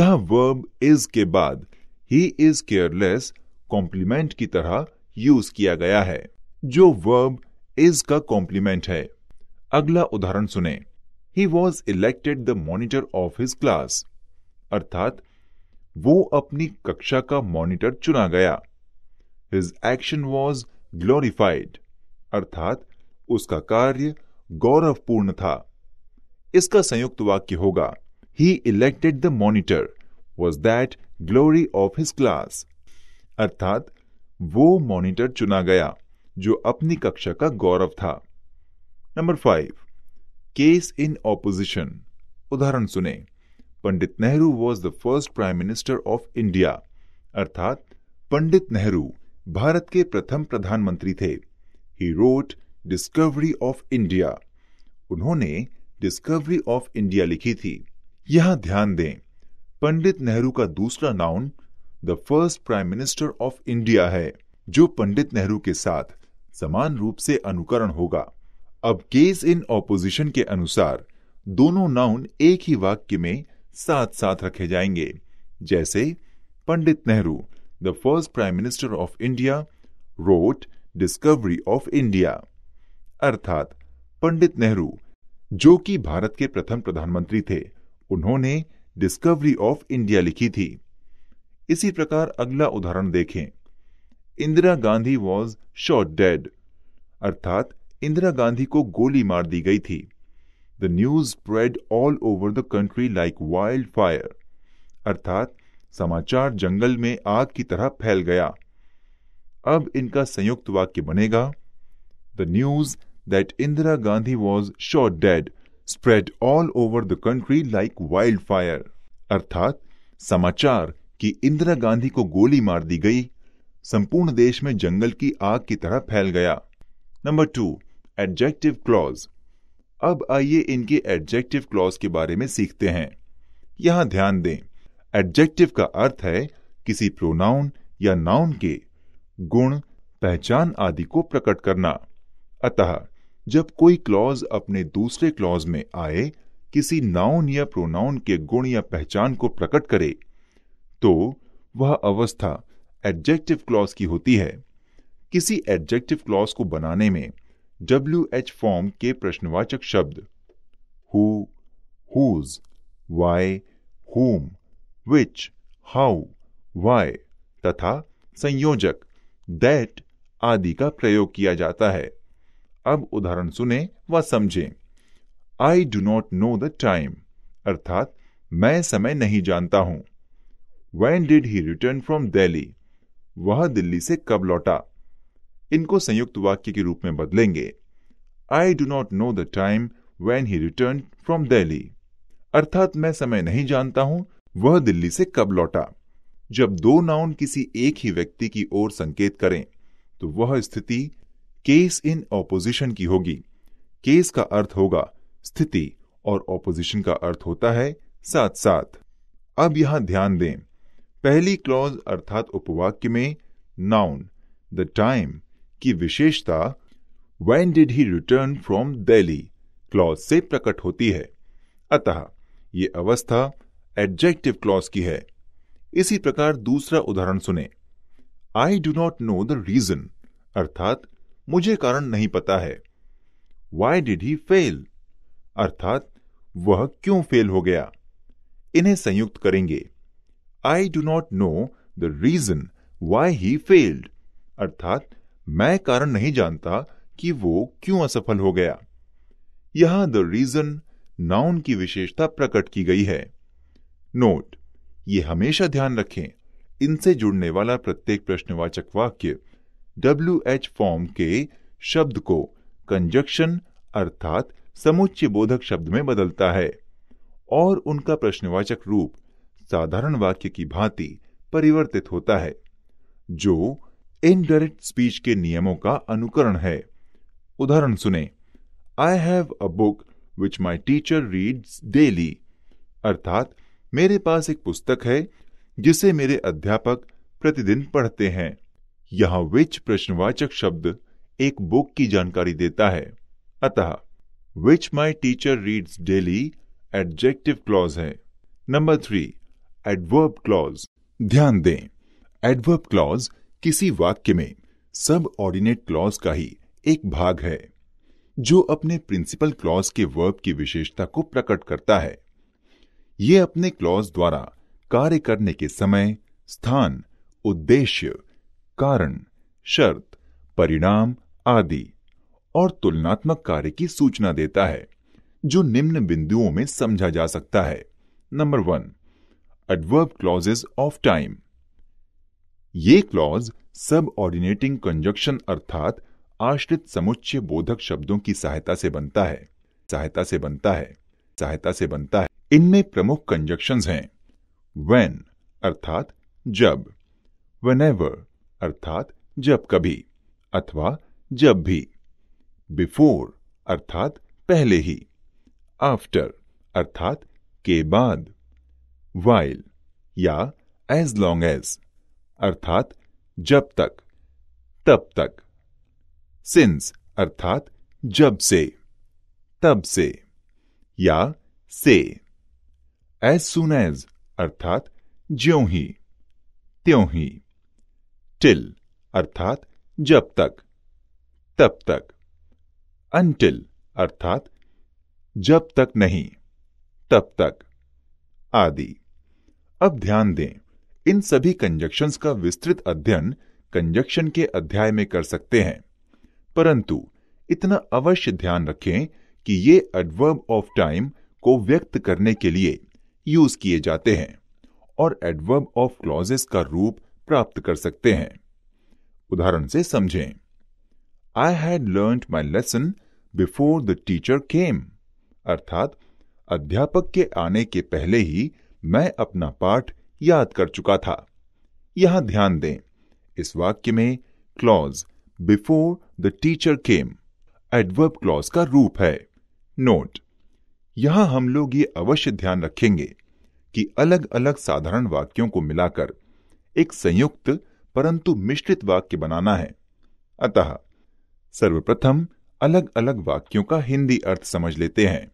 यह वर्ब इज के बाद ही इज केयरलेस कॉम्प्लीमेंट की तरह यूज किया गया है जो वर्ब इज का कॉम्प्लीमेंट है अगला उदाहरण सुने he was elected the monitor of his class अर्थात वो अपनी कक्षा का मॉनिटर चुना गया हिज एक्शन वॉज ग्लोरिफाइड अर्थात उसका कार्य गौरवपूर्ण था इसका संयुक्त वाक्य होगा he elected the monitor was that glory of his class अर्थात वो मॉनिटर चुना गया जो अपनी कक्षा का गौरव था number five case in opposition उदाहरण सुने Pandit Nehru was the first prime minister of India अर्थात पंडित नेहरू भारत के प्रथम प्रधानमंत्री थे he wrote Discovery of India उन्होंने डिस्कवरी ऑफ इंडिया लिखी थी यहां ध्यान दें पंडित नेहरू का दूसरा noun the first prime minister of India है जो पंडित नेहरू के साथ समान रूप से अनुकरण होगा अब केस इन ऑपोजिशन के अनुसार दोनों नाउन एक ही वाक्य में साथ साथ रखे जाएंगे जैसे Pandit Nehru the first prime minister of India wrote Discovery of India अर्थात पंडित नेहरू जो कि भारत के प्रथम प्रधानमंत्री थे उन्होंने डिस्कवरी ऑफ इंडिया लिखी थी इसी प्रकार अगला उदाहरण देखें Indira Gandhi was shot dead अर्थात इंदिरा गांधी को गोली मार दी गई थी the news spread all over the country like wild fire अर्थात समाचार जंगल में आग की तरह फैल गया अब इनका संयुक्त वाक्य बनेगा the news that Indira Gandhi was shot dead spread all over the country like wild fire अर्थात समाचार कि इंदिरा गांधी को गोली मार दी गई संपूर्ण देश में जंगल की आग की तरह फैल गया नंबर टू एडजेक्टिव क्लॉज अब आइए इनके एडजेक्टिव क्लॉज के बारे में सीखते हैं यहां ध्यान दें एडजेक्टिव का अर्थ है किसी प्रोनाउन या नाउन के गुण पहचान आदि को प्रकट करना अतः जब कोई क्लॉज अपने दूसरे क्लॉज में आए किसी नाउन या प्रोनाउन के गुण या पहचान को प्रकट करे तो वह अवस्था एडजेक्टिव क्लॉज की होती है किसी एडजेक्टिव क्लॉज को बनाने में डब्ल्यू एच फॉर्म के प्रश्नवाचक शब्द हु हुज वाई हुम विच हाउ वाई तथा संयोजक दैट आदि का प्रयोग किया जाता है अब उदाहरण सुने व समझें I do not know the time अर्थात मैं समय नहीं जानता हूं when did he return from Delhi वह दिल्ली से कब लौटा इनको संयुक्त वाक्य के रूप में बदलेंगे I do not know the time when he return from Delhi अर्थात मैं समय नहीं जानता हूं वह दिल्ली से कब लौटा जब दो नाउन किसी एक ही व्यक्ति की ओर संकेत करें तो वह स्थिति केस इन ऑपोजिशन की होगी केस का अर्थ होगा स्थिति और ऑपोजिशन का अर्थ होता है साथ साथ अब यहां ध्यान दें पहली क्लॉज अर्थात उपवाक्य में नाउन द टाइम की विशेषता when did he return from Delhi clause से प्रकट होती है अतः ये अवस्था एडजेक्टिव क्लॉज की है इसी प्रकार दूसरा उदाहरण सुने I do not know the reason अर्थात मुझे कारण नहीं पता है वाई डिड ही फेल अर्थात वह क्यों फेल हो गया इन्हें संयुक्त करेंगे I do not know the reason why he failed अर्थात मैं कारण नहीं जानता कि वो क्यों असफल हो गया यहां द रीजन नाउन की विशेषता प्रकट की गई है नोट ये हमेशा ध्यान रखें इनसे जुड़ने वाला प्रत्येक प्रश्नवाचक वाक्य डब्ल्यू एच फॉर्म के शब्द को कंजक्शन अर्थात समुच्चय बोधक शब्द में बदलता है और उनका प्रश्नवाचक रूप साधारण वाक्य की भांति परिवर्तित होता है जो इनडायरेक्ट स्पीच के नियमों का अनुकरण है उदाहरण सुने I have a book which my teacher reads daily अर्थात मेरे पास एक पुस्तक है जिसे मेरे अध्यापक प्रतिदिन पढ़ते हैं यहां विच प्रश्नवाचक शब्द एक बुक की जानकारी देता है अतः which my teacher reads daily adjective clause है नंबर थ्री एडवर्ब क्लॉज ध्यान दें एडवर्ब क्लॉज किसी वाक्य में सब ऑर्डिनेट क्लॉज का ही एक भाग है जो अपने प्रिंसिपल क्लॉज के वर्ब की विशेषता को प्रकट करता है यह अपने क्लॉज द्वारा कार्य करने के समय स्थान उद्देश्य कारण शर्त परिणाम आदि और तुलनात्मक कार्य की सूचना देता है जो निम्न बिंदुओं में समझा जा सकता है number one adverb clauses of time ये क्लॉज सब ऑर्डिनेटिंग कंजक्शन अर्थात आश्रित समुच्चय बोधक शब्दों की सहायता से बनता है सहायता से बनता है सहायता से बनता है इनमें प्रमुख कंजक्शंस हैं वेन अर्थात जब एवर अर्थात जब कभी अथवा जब भी बिफोर अर्थात पहले ही आफ्टर अर्थात के बाद वाइल या एज लॉन्ग एज अर्थात जब तक तब तक सिंस अर्थात जब से तब से या से एज सुन एज अर्थात ज्यों ही त्यों ही टिल अर्थात जब तक तब तक अनटिल अर्थात जब तक नहीं तब तक आदि अब ध्यान दें इन सभी कंजक्शंस का विस्तृत अध्ययन कंजक्शन के अध्याय में कर सकते हैं परंतु इतना अवश्य ध्यान रखें कि ये एडवर्ब ऑफ टाइम को व्यक्त करने के लिए यूज किए जाते हैं और एडवर्ब ऑफ क्लॉजेस का रूप प्राप्त कर सकते हैं उदाहरण से समझें I had learn my lesson before the teacher came अर्थात अध्यापक के आने के पहले ही मैं अपना पाठ याद कर चुका था यहां ध्यान दें इस वाक्य में clause before the teacher came adverb clause का रूप है नोट यहां हम लोग ये अवश्य ध्यान रखेंगे कि अलग अलग साधारण वाक्यों को मिलाकर एक संयुक्त परंतु मिश्रित वाक्य बनाना है अतः सर्वप्रथम अलग अलग वाक्यों का हिंदी अर्थ समझ लेते हैं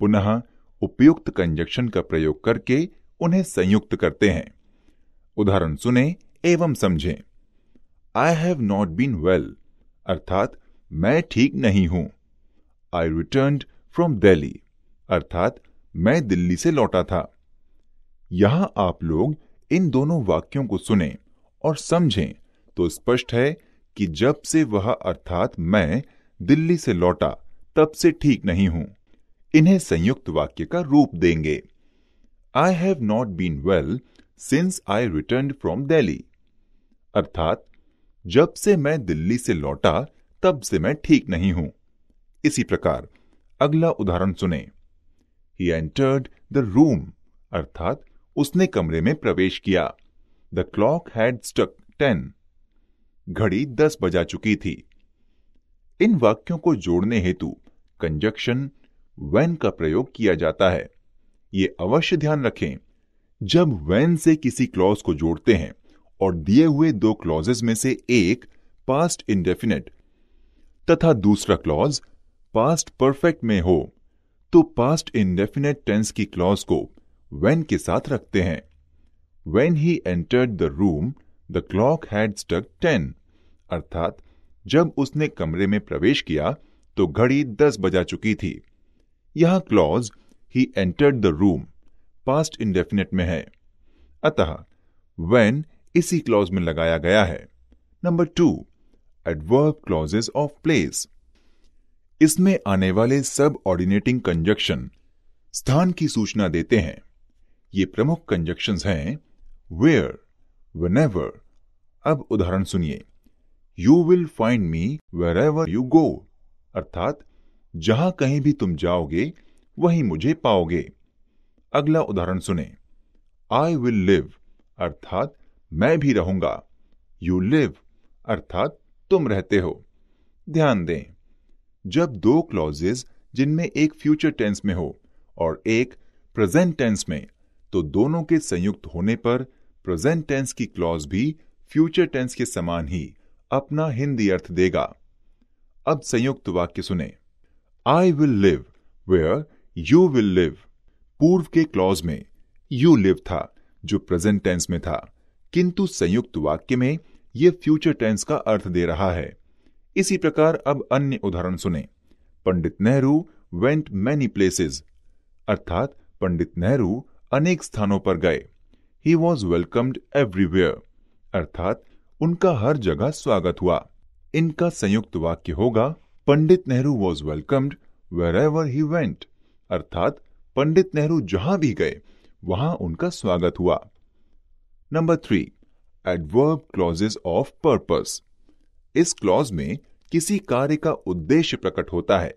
पुनः उपयुक्त कंजक्शन का प्रयोग करके उन्हें संयुक्त करते हैं उदाहरण सुने एवं समझें I have not been well अर्थात मैं ठीक नहीं हूं आई रिटर्न फ्रॉम दिल्ली अर्थात मैं दिल्ली से लौटा था यहां आप लोग इन दोनों वाक्यों को सुने और समझें तो स्पष्ट है कि जब से वह अर्थात मैं दिल्ली से लौटा तब से ठीक नहीं हूं इन्हें संयुक्त वाक्य का रूप देंगे I have not been well since I return from Delhi अर्थात जब से मैं दिल्ली से लौटा तब से मैं ठीक नहीं हूं इसी प्रकार अगला उदाहरण सुने ही एंटर्ड द रूम अर्थात उसने कमरे में प्रवेश किया the clock had struck ten घड़ी दस बजा चुकी थी इन वाक्यों को जोड़ने हेतु कंजक्शन वेन का प्रयोग किया जाता है ये अवश्य ध्यान रखें जब वैन से किसी क्लॉज को जोड़ते हैं और दिए हुए दो क्लॉजेस में से एक पास्ट इंडेफिनेट तथा दूसरा क्लॉज पास्ट परफेक्ट में हो तो पास्ट इंडेफिनेट टेंस की क्लॉज को वैन के साथ रखते हैं when he entered the room the clock had struck ten अर्थात जब उसने कमरे में प्रवेश किया तो घड़ी दस बजा चुकी थी यह clause he entered the room past indefinite में है अतः वेन इसी क्लॉज में लगाया गया है number two adverb clauses of place इसमें आने वाले सब ऑर्डिनेटिंग कंजक्शन स्थान की सूचना देते हैं ये प्रमुख कंजक्शन हैं वेयर एवर अब उदाहरण सुनिए you will find me wherever you go अर्थात जहां कहीं भी तुम जाओगे वहीं मुझे पाओगे अगला उदाहरण सुने आई विल लिव अर्थात मैं भी रहूंगा यू लिव अर्थात तुम रहते हो ध्यान दें जब दो क्लॉजेज जिनमें एक फ्यूचर टेंस में हो और एक प्रेजेंट टेंस में तो दोनों के संयुक्त होने पर प्रेजेंट टेंस की क्लॉज भी फ्यूचर टेंस के समान ही अपना हिंदी अर्थ देगा अब संयुक्त वाक्य सुने I will live where you will live पूर्व के क्लॉज में यू लिव था जो प्रेजेंट टेंस में था किंतु संयुक्त वाक्य में यह फ्यूचर टेंस का अर्थ दे रहा है इसी प्रकार अब अन्य उदाहरण सुने Pandit Nehru went many places अर्थात पंडित नेहरू अनेक स्थानों पर गए ही वॉज वेलकम्ड एवरीवेयर अर्थात उनका हर जगह स्वागत हुआ इनका संयुक्त वाक्य होगा Pandit Nehru was welcomed wherever he went अर्थात पंडित नेहरू जहां भी गए वहां उनका स्वागत हुआ number three adverb clauses of purpose इस क्लॉज में किसी कार्य का उद्देश्य प्रकट होता है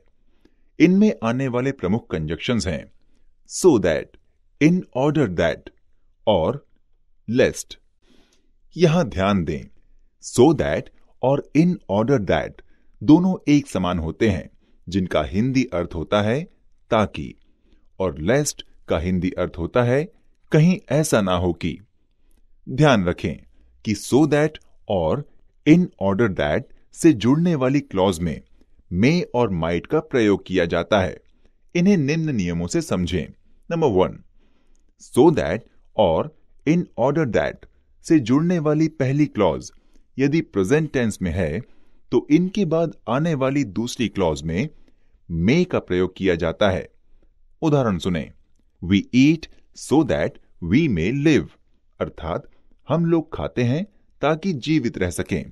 इनमें आने वाले प्रमुख कंजक्शंस हैं so that in order that और लेस्ट यहां ध्यान दें सो so दैट और इन ऑर्डर दैट दोनों एक समान होते हैं जिनका हिंदी अर्थ होता है ताकि और लेस्ट का हिंदी अर्थ होता है कहीं ऐसा ना हो कि ध्यान रखें कि सो so दैट और इन ऑर्डर दैट से जुड़ने वाली क्लॉज में मे और माइट का प्रयोग किया जाता है इन्हें निम्न नियमों से समझें नंबर वन सो दैट और इन ऑर्डर दैट से जुड़ने वाली पहली क्लॉज यदि प्रेजेंट टेंस में है तो इनके बाद आने वाली दूसरी क्लॉज में मे का प्रयोग किया जाता है उदाहरण सुने we eat so that we may live अर्थात हम लोग खाते हैं ताकि जीवित रह सकें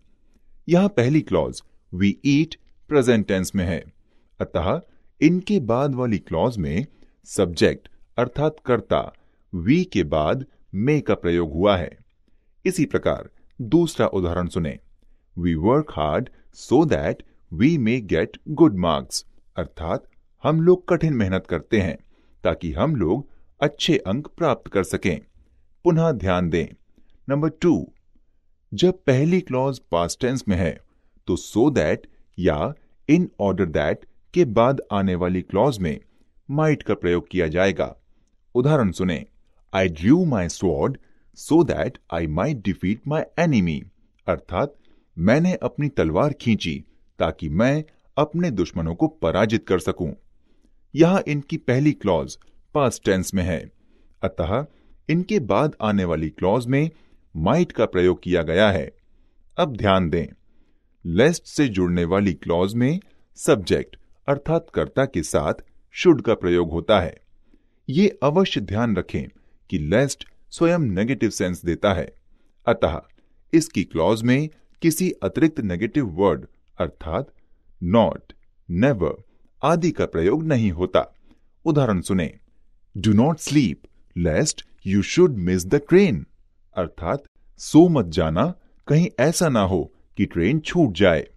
यहां पहली clause we eat present tense में है अतः इनके बाद वाली क्लॉज में सब्जेक्ट अर्थात कर्ता वी के बाद मे का प्रयोग हुआ है इसी प्रकार दूसरा उदाहरण सुने we work hard so that we may get good marks अर्थात हम लोग कठिन मेहनत करते हैं ताकि हम लोग अच्छे अंक प्राप्त कर सकें पुनः ध्यान दें नंबर टू जब पहली क्लॉज पास्ट टेंस में है तो सो so दैट या इन ऑर्डर दैट के बाद आने वाली क्लॉज में माइट का प्रयोग किया जाएगा उदाहरण सुने I drew my sword so that I might defeat my enemy अर्थात मैंने अपनी तलवार खींची ताकि मैं अपने दुश्मनों को पराजित कर सकूं यहां इनकी पहली क्लॉज पास टेंस में है अतः इनके बाद आने वाली क्लॉज में माइट का प्रयोग किया गया है अब ध्यान दें लेस्ट से जुड़ने वाली क्लॉज में सब्जेक्ट अर्थात कर्ता के साथ शुड का प्रयोग होता है ये अवश्य ध्यान रखें कि लेस्ट स्वयं नेगेटिव सेंस देता है अतः इसकी क्लॉज में किसी अतिरिक्त नेगेटिव वर्ड अर्थात नॉट नेवर आदि का प्रयोग नहीं होता उदाहरण सुने do not sleep lest you should miss the train अर्थात सो मत जाना कहीं ऐसा ना हो कि ट्रेन छूट जाए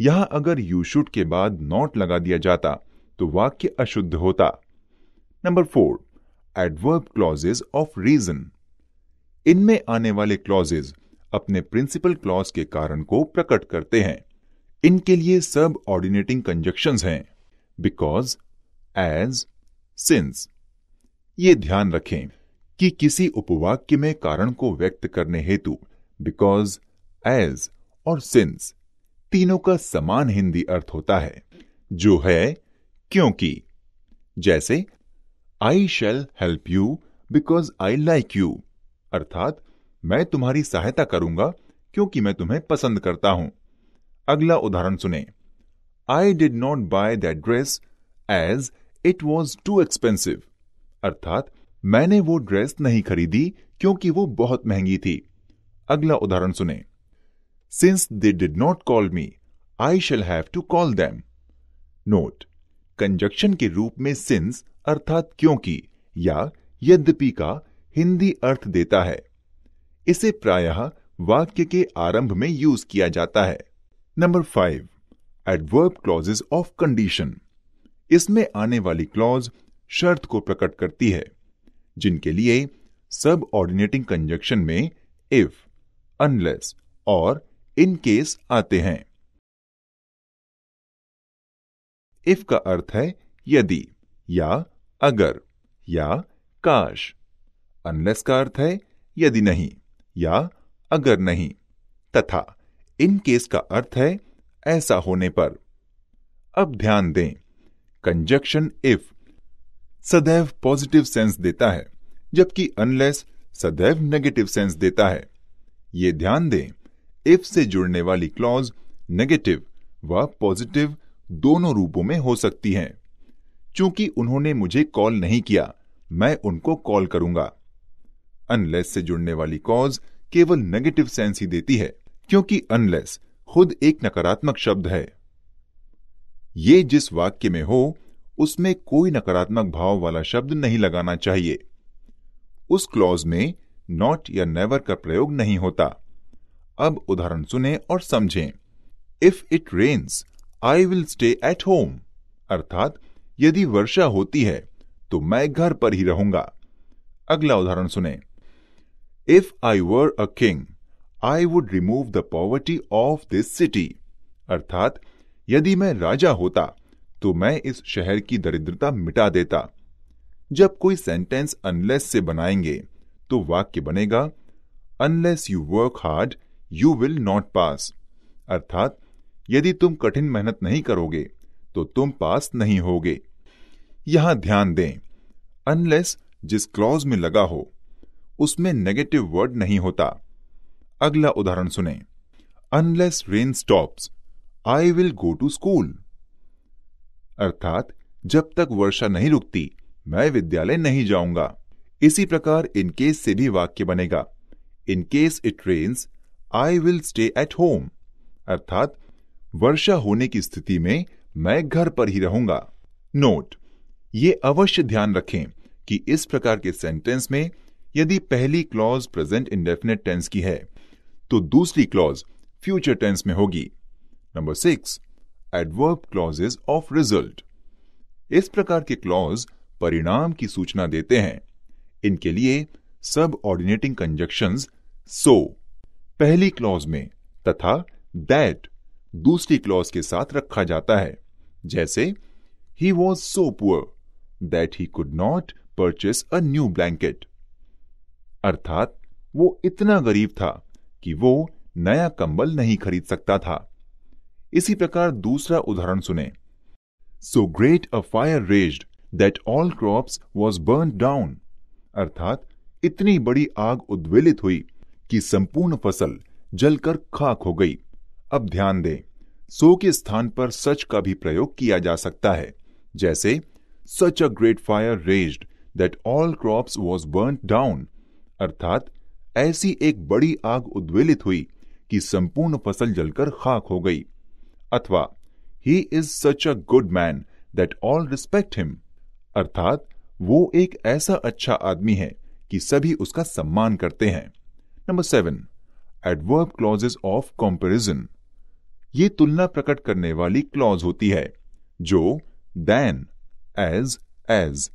यहां अगर यू शुड के बाद नॉट लगा दिया जाता तो वाक्य अशुद्ध होता number four adverb clauses of reason इनमें आने वाले क्लॉजेज अपने प्रिंसिपल क्लॉज के कारण को प्रकट करते हैं इनके लिए सब ऑर्डिनेटिंग कंजक्शन हैं बिकॉज एज सिंस ये ध्यान रखें कि किसी उपवाक्य में कारण को व्यक्त करने हेतु बिकॉज एज और सिंस तीनों का समान हिंदी अर्थ होता है जो है क्योंकि जैसे I shall help you because I like you अर्थात मैं तुम्हारी सहायता करूंगा क्योंकि मैं तुम्हें पसंद करता हूं अगला उदाहरण सुने I did not buy that dress as it was too expensive अर्थात मैंने वो ड्रेस नहीं खरीदी क्योंकि वो बहुत महंगी थी अगला उदाहरण सुने since they did not call me I shall have to call them note conjunction के रूप में सिंस अर्थात क्योंकि या यद्यपि का हिंदी अर्थ देता है इसे प्रायः वाक्य के आरंभ में यूज किया जाता है number five adverb clauses of condition इसमें आने वाली क्लॉज शर्त को प्रकट करती है जिनके लिए सब ऑर्डिनेटिंग कंजक्शन में इफ अनलेस और इन केस आते हैं इफ का अर्थ है यदि या अगर या काश अनलेस का अर्थ है यदि नहीं या अगर नहीं तथा इन केस का अर्थ है ऐसा होने पर अब ध्यान दें कंजक्शन इफ सदैव पॉजिटिव सेंस देता है जबकि अनलेस सदैव नेगेटिव सेंस देता है ये ध्यान दें इफ से जुड़ने वाली क्लॉज नेगेटिव व पॉजिटिव दोनों रूपों में हो सकती है चूंकि उन्होंने मुझे कॉल नहीं किया मैं उनको कॉल करूंगा अनलेस से जुड़ने वाली कॉज केवल नेगेटिव सेंस ही देती है क्योंकि अनलेस खुद एक नकारात्मक शब्द है ये जिस वाक्य में हो उसमें कोई नकारात्मक भाव वाला शब्द नहीं लगाना चाहिए उस क्लॉज में नॉट या नेवर का प्रयोग नहीं होता अब उदाहरण सुने और समझें if it rains I will stay at home अर्थात यदि वर्षा होती है तो मैं घर पर ही रहूंगा अगला उदाहरण सुने if I were a king I would remove the poverty of this city अर्थात यदि मैं राजा होता तो मैं इस शहर की दरिद्रता मिटा देता जब कोई सेंटेंस अनलेस से बनाएंगे तो वाक्य बनेगा unless you work hard you will not pass अर्थात यदि तुम कठिन मेहनत नहीं करोगे तो तुम पास नहीं होगे यहां ध्यान दें अनलेस जिस क्लॉज में लगा हो उसमें नेगेटिव वर्ड नहीं होता अगला उदाहरण सुने unless rain stops I will go to school अर्थात जब तक वर्षा नहीं रुकती मैं विद्यालय नहीं जाऊंगा इसी प्रकार इनकेस से भी वाक्य बनेगा in case it rains I will stay at home अर्थात वर्षा होने की स्थिति में मैं घर पर ही रहूंगा नोट ये अवश्य ध्यान रखें कि इस प्रकार के सेंटेंस में यदि पहली क्लॉज प्रेजेंट इंडेफिनेट टेंस की है तो दूसरी क्लॉज फ्यूचर टेंस में होगी number six adverb clauses of result इस प्रकार के क्लॉज परिणाम की सूचना देते हैं इनके लिए सब ऑर्डिनेटिंग कंजक्शन सो पहली क्लॉज में तथा दैट दूसरी क्लॉज के साथ रखा जाता है जैसे he was so poor that he could not purchase a new blanket अर्थात वो इतना गरीब था कि वो नया कंबल नहीं खरीद सकता था इसी प्रकार दूसरा उदाहरण सुने so great a fire raised that all crops was burn down अर्थात इतनी बड़ी आग उद्वेलित हुई कि संपूर्ण फसल जलकर खाक हो गई अब ध्यान दें सो के स्थान पर सच का भी प्रयोग किया जा सकता है जैसे such a great fire raised that all crops was burn down अर्थात ऐसी एक बड़ी आग उद्वेलित हुई कि संपूर्ण फसल जलकर खाक हो गई अथवा he is such a good man that all respect him अर्थात वो एक ऐसा अच्छा आदमी है कि सभी उसका सम्मान करते हैं number seven adverb clauses of comparison ये तुलना प्रकट करने वाली क्लॉज होती है जो दैन एज एज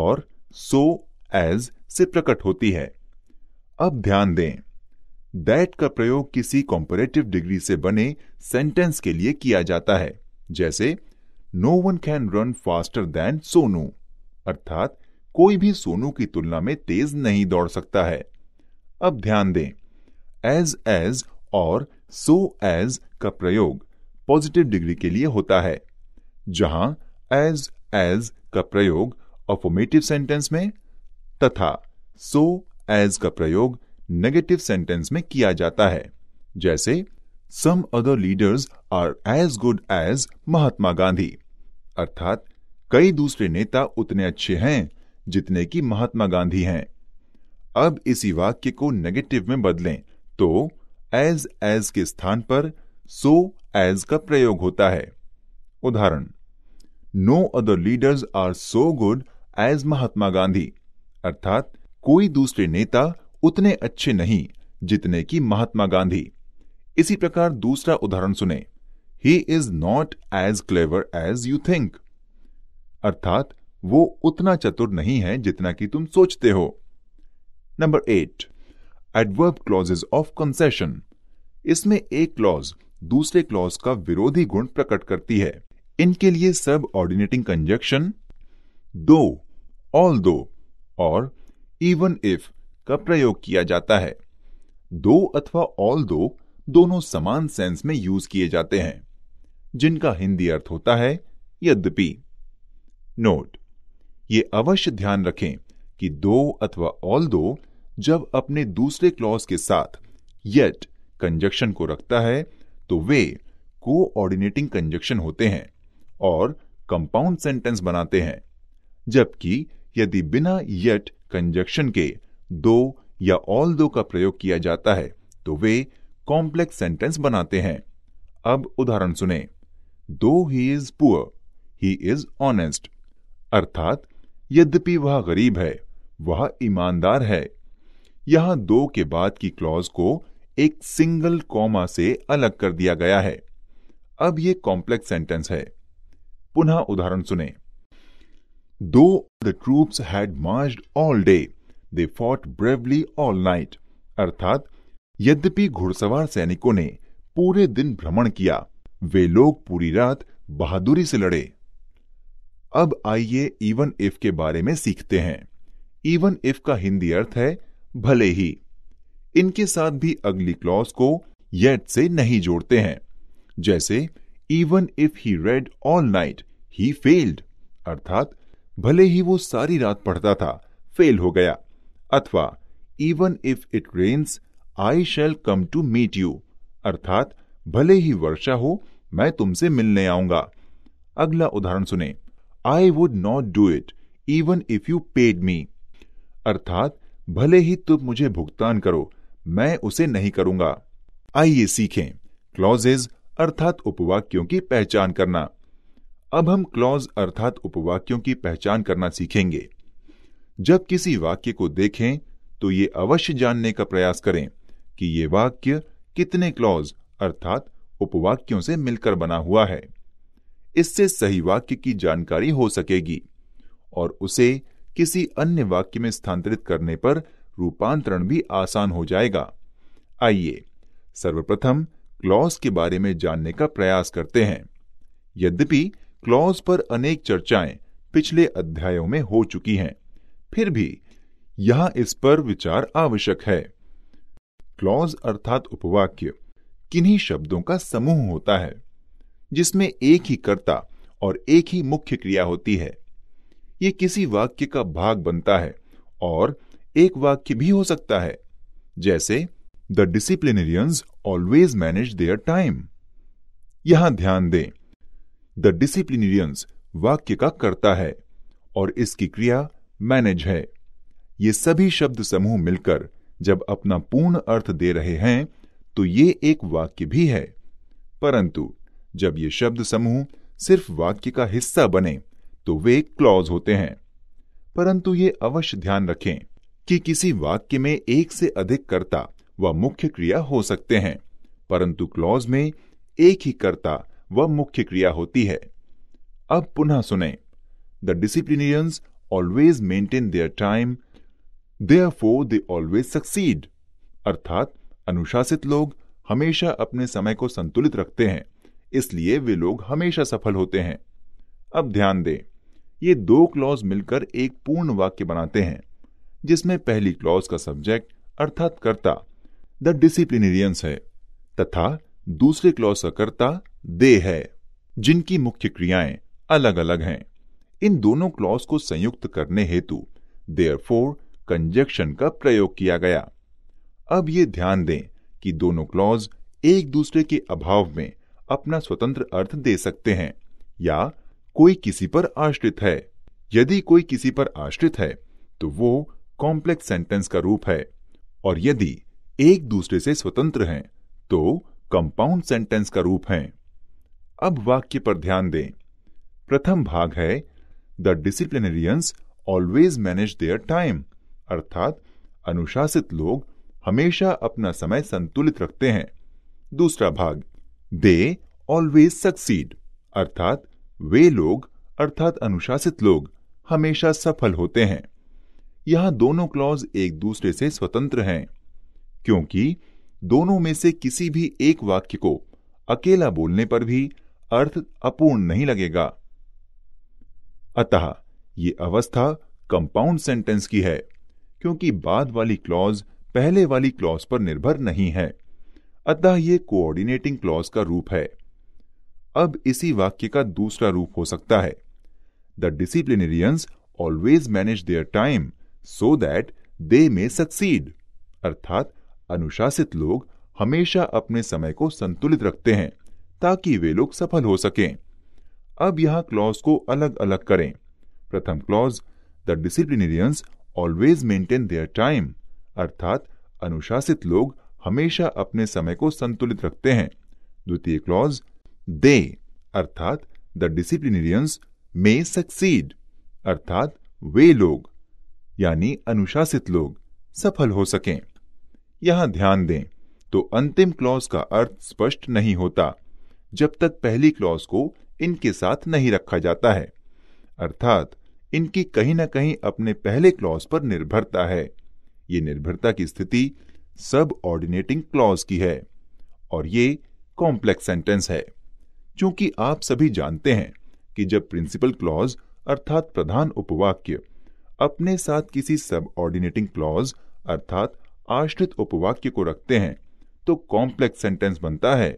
और सो so, एज से प्रकट होती है अब ध्यान दें दैट का प्रयोग किसी कॉम्परेटिव डिग्री से बने सेंटेंस के लिए किया जाता है जैसे no one can run faster than Sonu अर्थात कोई भी सोनू की तुलना में तेज नहीं दौड़ सकता है अब ध्यान दें एज एज और सो एज का प्रयोग पॉजिटिव डिग्री के लिए होता है जहां एज एज का प्रयोग अफोमेटिव सेंटेंस में तथा सो एज का प्रयोग नेगेटिव सेंटेंस में किया जाता है जैसे some other leaders are as good as Mahatma Gandhi अर्थात कई दूसरे नेता उतने अच्छे हैं जितने कि महात्मा गांधी हैं अब इसी वाक्य को नेगेटिव में बदलें तो एज एज के स्थान पर सो एज का प्रयोग होता है उदाहरण no other leaders are so good as Mahatma Gandhi अर्थात कोई दूसरे नेता उतने अच्छे नहीं जितने की महात्मा गांधी इसी प्रकार दूसरा उदाहरण सुने he is not as clever as you think अर्थात वो उतना चतुर नहीं है जितना कि तुम सोचते हो number eight adverb clauses of concession इसमें एक क्लॉज दूसरे क्लॉज का विरोधी गुण प्रकट करती है इनके लिए सब ऑर्डिनेटिंग कंजक्शन दो ऑल दो और इवन इफ का प्रयोग किया जाता है दो अथवा ऑल दो दोनों समान सेंस में यूज किए जाते हैं जिनका हिंदी अर्थ होता है यद्यपि नोट ये अवश्य ध्यान रखें कि दो अथवा ऑल दो जब अपने दूसरे क्लॉज के साथ येट कंजक्शन को रखता है तो वे कोऑर्डिनेटिंग कंजक्शन होते हैं और कंपाउंड सेंटेंस बनाते हैं जबकि यदि बिना येट कंजक्शन के दो या ऑल दो का प्रयोग किया जाता है तो वे कॉम्प्लेक्स सेंटेंस बनाते हैं अब उदाहरण सुने though he is poor he is honest अर्थात यद्यपि वह गरीब है वह ईमानदार है यहां दो के बाद की क्लॉज को एक सिंगल कॉमा से अलग कर दिया गया है अब यह कॉम्प्लेक्स सेंटेंस है पुनः उदाहरण सुने Though the troops had marched all day, they fought bravely all night. अर्थात यद्यपि घुड़सवार सैनिकों ने पूरे दिन भ्रमण किया वे लोग पूरी रात बहादुरी से लड़े अब आइए इवन इफ के बारे में सीखते हैं इवन इफ का हिंदी अर्थ है भले ही इनके साथ भी अगली क्लॉज को येट से नहीं जोड़ते हैं जैसे even if he read all night he failed अर्थात भले ही वो सारी रात पढ़ता था फेल हो गया अथवा even if it rains I shall come to meet you अर्थात भले ही वर्षा हो मैं तुमसे मिलने आऊंगा अगला उदाहरण सुने I would not do it even if you paid me अर्थात भले ही तुम मुझे भुगतान करो मैं उसे नहीं करूंगा आइए सीखें क्लॉजेज अर्थात उपवाक्यों की पहचान करना अब हम क्लॉज अर्थात उपवाक्यों की पहचान करना सीखेंगे जब किसी वाक्य को देखें तो ये अवश्य जानने का प्रयास करें कि ये वाक्य कितने क्लॉज अर्थात उपवाक्यों से मिलकर बना हुआ है इससे सही वाक्य की जानकारी हो सकेगी और उसे किसी अन्य वाक्य में स्थानांतरित करने पर रूपांतरण भी आसान हो जाएगा आइए सर्वप्रथम क्लॉज के बारे में जानने का प्रयास करते हैं यद्यपि क्लॉज पर अनेक चर्चाएं पिछले अध्यायों में हो चुकी हैं फिर भी यहां इस पर विचार आवश्यक है क्लॉज अर्थात उपवाक्य किन्हीं शब्दों का समूह होता है जिसमें एक ही कर्ता और एक ही मुख्य क्रिया होती है ये किसी वाक्य का भाग बनता है और एक वाक्य भी हो सकता है जैसे the disciplinarians always manage their time यहां ध्यान दें द डिसिप्लिनरियंस वाक्य का कर्ता है और इसकी क्रिया मैनेज है ये सभी शब्द समूह मिलकर जब अपना पूर्ण अर्थ दे रहे हैं तो ये एक वाक्य भी है परंतु जब ये शब्द समूह सिर्फ वाक्य का हिस्सा बने तो वे क्लॉज होते हैं परंतु ये अवश्य ध्यान रखें कि किसी वाक्य में एक से अधिक कर्ता व मुख्य क्रिया हो सकते हैं परंतु क्लॉज में एक ही कर्ता वह मुख्य क्रिया होती है अब पुनः सुने the disciplinarians always maintain their time therefore they always succeed अर्थात अनुशासित लोग हमेशा अपने समय को संतुलित रखते हैं इसलिए वे लोग हमेशा सफल होते हैं अब ध्यान दें ये दो क्लॉज मिलकर एक पूर्ण वाक्य बनाते हैं जिसमें पहली क्लॉज का सब्जेक्ट अर्थात कर्ता द डिसिप्लिनरियंस है तथा दूसरे क्लॉज का कर्ता दे है जिनकी मुख्य क्रियाएं अलग अलग हैं इन दोनों क्लॉज को संयुक्त करने हेतु देयर फोर कंजक्शन का प्रयोग किया गया अब ये ध्यान दें कि दोनों क्लॉज एक दूसरे के अभाव में अपना स्वतंत्र अर्थ दे सकते हैं या कोई किसी पर आश्रित है यदि कोई किसी पर आश्रित है तो वो कॉम्प्लेक्स सेंटेंस का रूप है और यदि एक दूसरे से स्वतंत्र हैं तो कंपाउंड सेंटेंस का रूप हैं अब वाक्य पर ध्यान दें प्रथम भाग है the disciplinarians always manage their time अर्थात अनुशासित लोग हमेशा अपना समय संतुलित रखते हैं दूसरा भाग दे ऑलवेज सक्सीड अर्थात वे लोग अर्थात अनुशासित लोग हमेशा सफल होते हैं यहां दोनों क्लॉज एक दूसरे से स्वतंत्र हैं क्योंकि दोनों में से किसी भी एक वाक्य को अकेला बोलने पर भी अर्थ अपूर्ण नहीं लगेगा अतः ये अवस्था कंपाउंड सेंटेंस की है क्योंकि बाद वाली क्लॉज पहले वाली क्लॉज पर निर्भर नहीं है अतः यह कोऑर्डिनेटिंग क्लॉज का रूप है अब इसी वाक्य का दूसरा रूप हो सकता है the disciplinarians always manage their time so that they may succeed अर्थात अनुशासित लोग हमेशा अपने समय को संतुलित रखते हैं ताकि वे लोग सफल हो सकें अब यहां क्लॉज को अलग अलग करें प्रथम clause the disciplinarians always maintain their time अर्थात अनुशासित लोग हमेशा अपने समय को संतुलित रखते हैं द्वितीय क्लॉज दे अर्थात द डिसिप्लिनरियंस मे सक्सीड अर्थात वे लोग यानी अनुशासित लोग सफल हो सकें यहां ध्यान दें तो अंतिम क्लॉज का अर्थ स्पष्ट नहीं होता जब तक पहली क्लॉज को इनके साथ नहीं रखा जाता है अर्थात इनकी कहीं ना कहीं अपने पहले क्लॉज पर निर्भरता है ये निर्भरता की स्थिति सब ऑर्डिनेटिंग क्लॉज की है और ये कॉम्प्लेक्स सेंटेंस है क्योंकि आप सभी जानते हैं कि जब प्रिंसिपल क्लॉज अर्थात प्रधान उपवाक्य अपने साथ किसी सब ऑर्डिनेटिंग क्लॉज अर्थात आश्रित उपवाक्य को रखते हैं तो कॉम्प्लेक्स सेंटेंस बनता है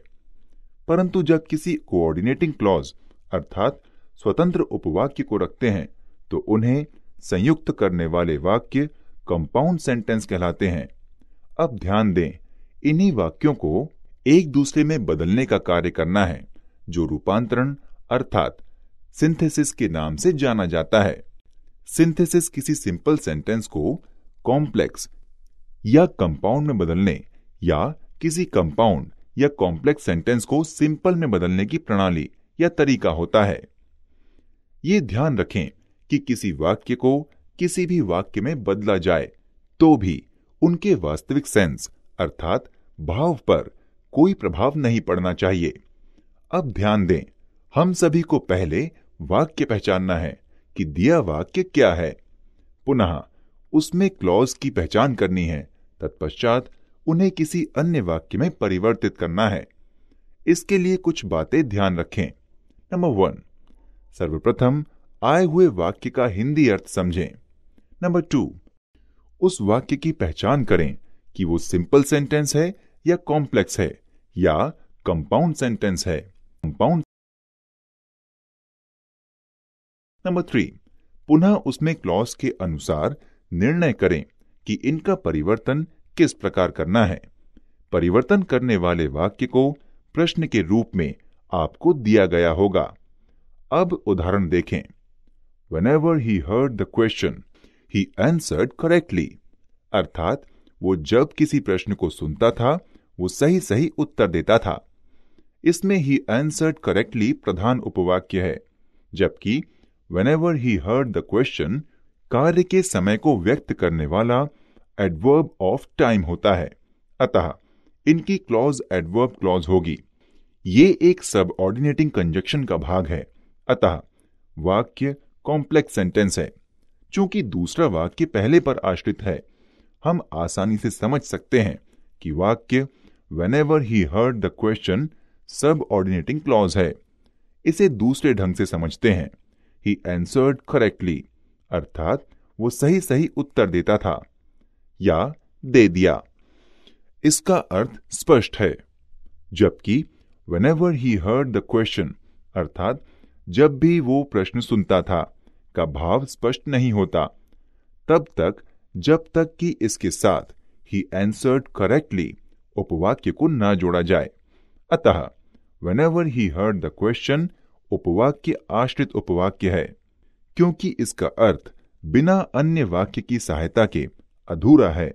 परंतु जब किसी कोऑर्डिनेटिंग क्लॉज अर्थात स्वतंत्र उपवाक्य को रखते हैं तो उन्हें संयुक्त करने वाले वाक्य कंपाउंड सेंटेंस कहलाते हैं अब ध्यान दें इन्हीं वाक्यों को एक दूसरे में बदलने का कार्य करना है जो रूपांतरण अर्थात सिंथेसिस के नाम से जाना जाता है सिंथेसिस किसी सिंपल सेंटेंस को कॉम्प्लेक्स या कंपाउंड में बदलने या किसी कंपाउंड या कॉम्प्लेक्स सेंटेंस को सिंपल में बदलने की प्रणाली या तरीका होता है ये ध्यान रखें कि किसी वाक्य को किसी भी वाक्य में बदला जाए तो भी उनके वास्तविक सेंस अर्थात भाव पर कोई प्रभाव नहीं पड़ना चाहिए अब ध्यान दें हम सभी को पहले वाक्य पहचानना है कि दिया वाक्य क्या है पुनः उसमें क्लॉज की पहचान करनी है तत्पश्चात उन्हें किसी अन्य वाक्य में परिवर्तित करना है इसके लिए कुछ बातें ध्यान रखें नंबर वन सर्वप्रथम आए हुए वाक्य का हिंदी अर्थ समझें नंबर टू उस वाक्य की पहचान करें कि वो सिंपल सेंटेंस है या कॉम्प्लेक्स है या कंपाउंड सेंटेंस है कंपाउंड नंबर थ्री पुनः उसमें क्लॉज के अनुसार निर्णय करें कि इनका परिवर्तन किस प्रकार करना है परिवर्तन करने वाले वाक्य को प्रश्न के रूप में आपको दिया गया होगा अब उदाहरण देखें whenever he heard the question he answered correctly अर्थात वो जब किसी प्रश्न को सुनता था वो सही सही उत्तर देता था इसमें ही एंसर्ड करेक्टली प्रधान उपवाक्य है जबकि whenever he heard the question कार्य के समय को व्यक्त करने वाला एडवर्ब ऑफ टाइम होता है अतः इनकी क्लॉज एडवर्ब क्लॉज होगी ये एक सब ऑर्डिनेटिंग कंजक्शन का भाग है अतः वाक्य कॉम्प्लेक्स सेंटेंस है चूंकि दूसरा वाक्य पहले पर आश्रित है हम आसानी से समझ सकते हैं कि वाक्य whenever he heard the question subordinating clause है इसे दूसरे ढंग से समझते हैं ही एंसर्ड करेक्टली अर्थात वो सही सही उत्तर देता था या दे दिया इसका अर्थ स्पष्ट है जबकि whenever he heard the question अर्थात जब भी वो प्रश्न सुनता था का भाव स्पष्ट नहीं होता तब तक जब तक कि इसके साथ ही एंसर्ड करेक्टली उपवाक्य को ना जोड़ा जाए अतः whenever he heard the question उपवाक्य आश्रित उपवाक्य है क्योंकि इसका अर्थ बिना अन्य वाक्य की सहायता के अधूरा है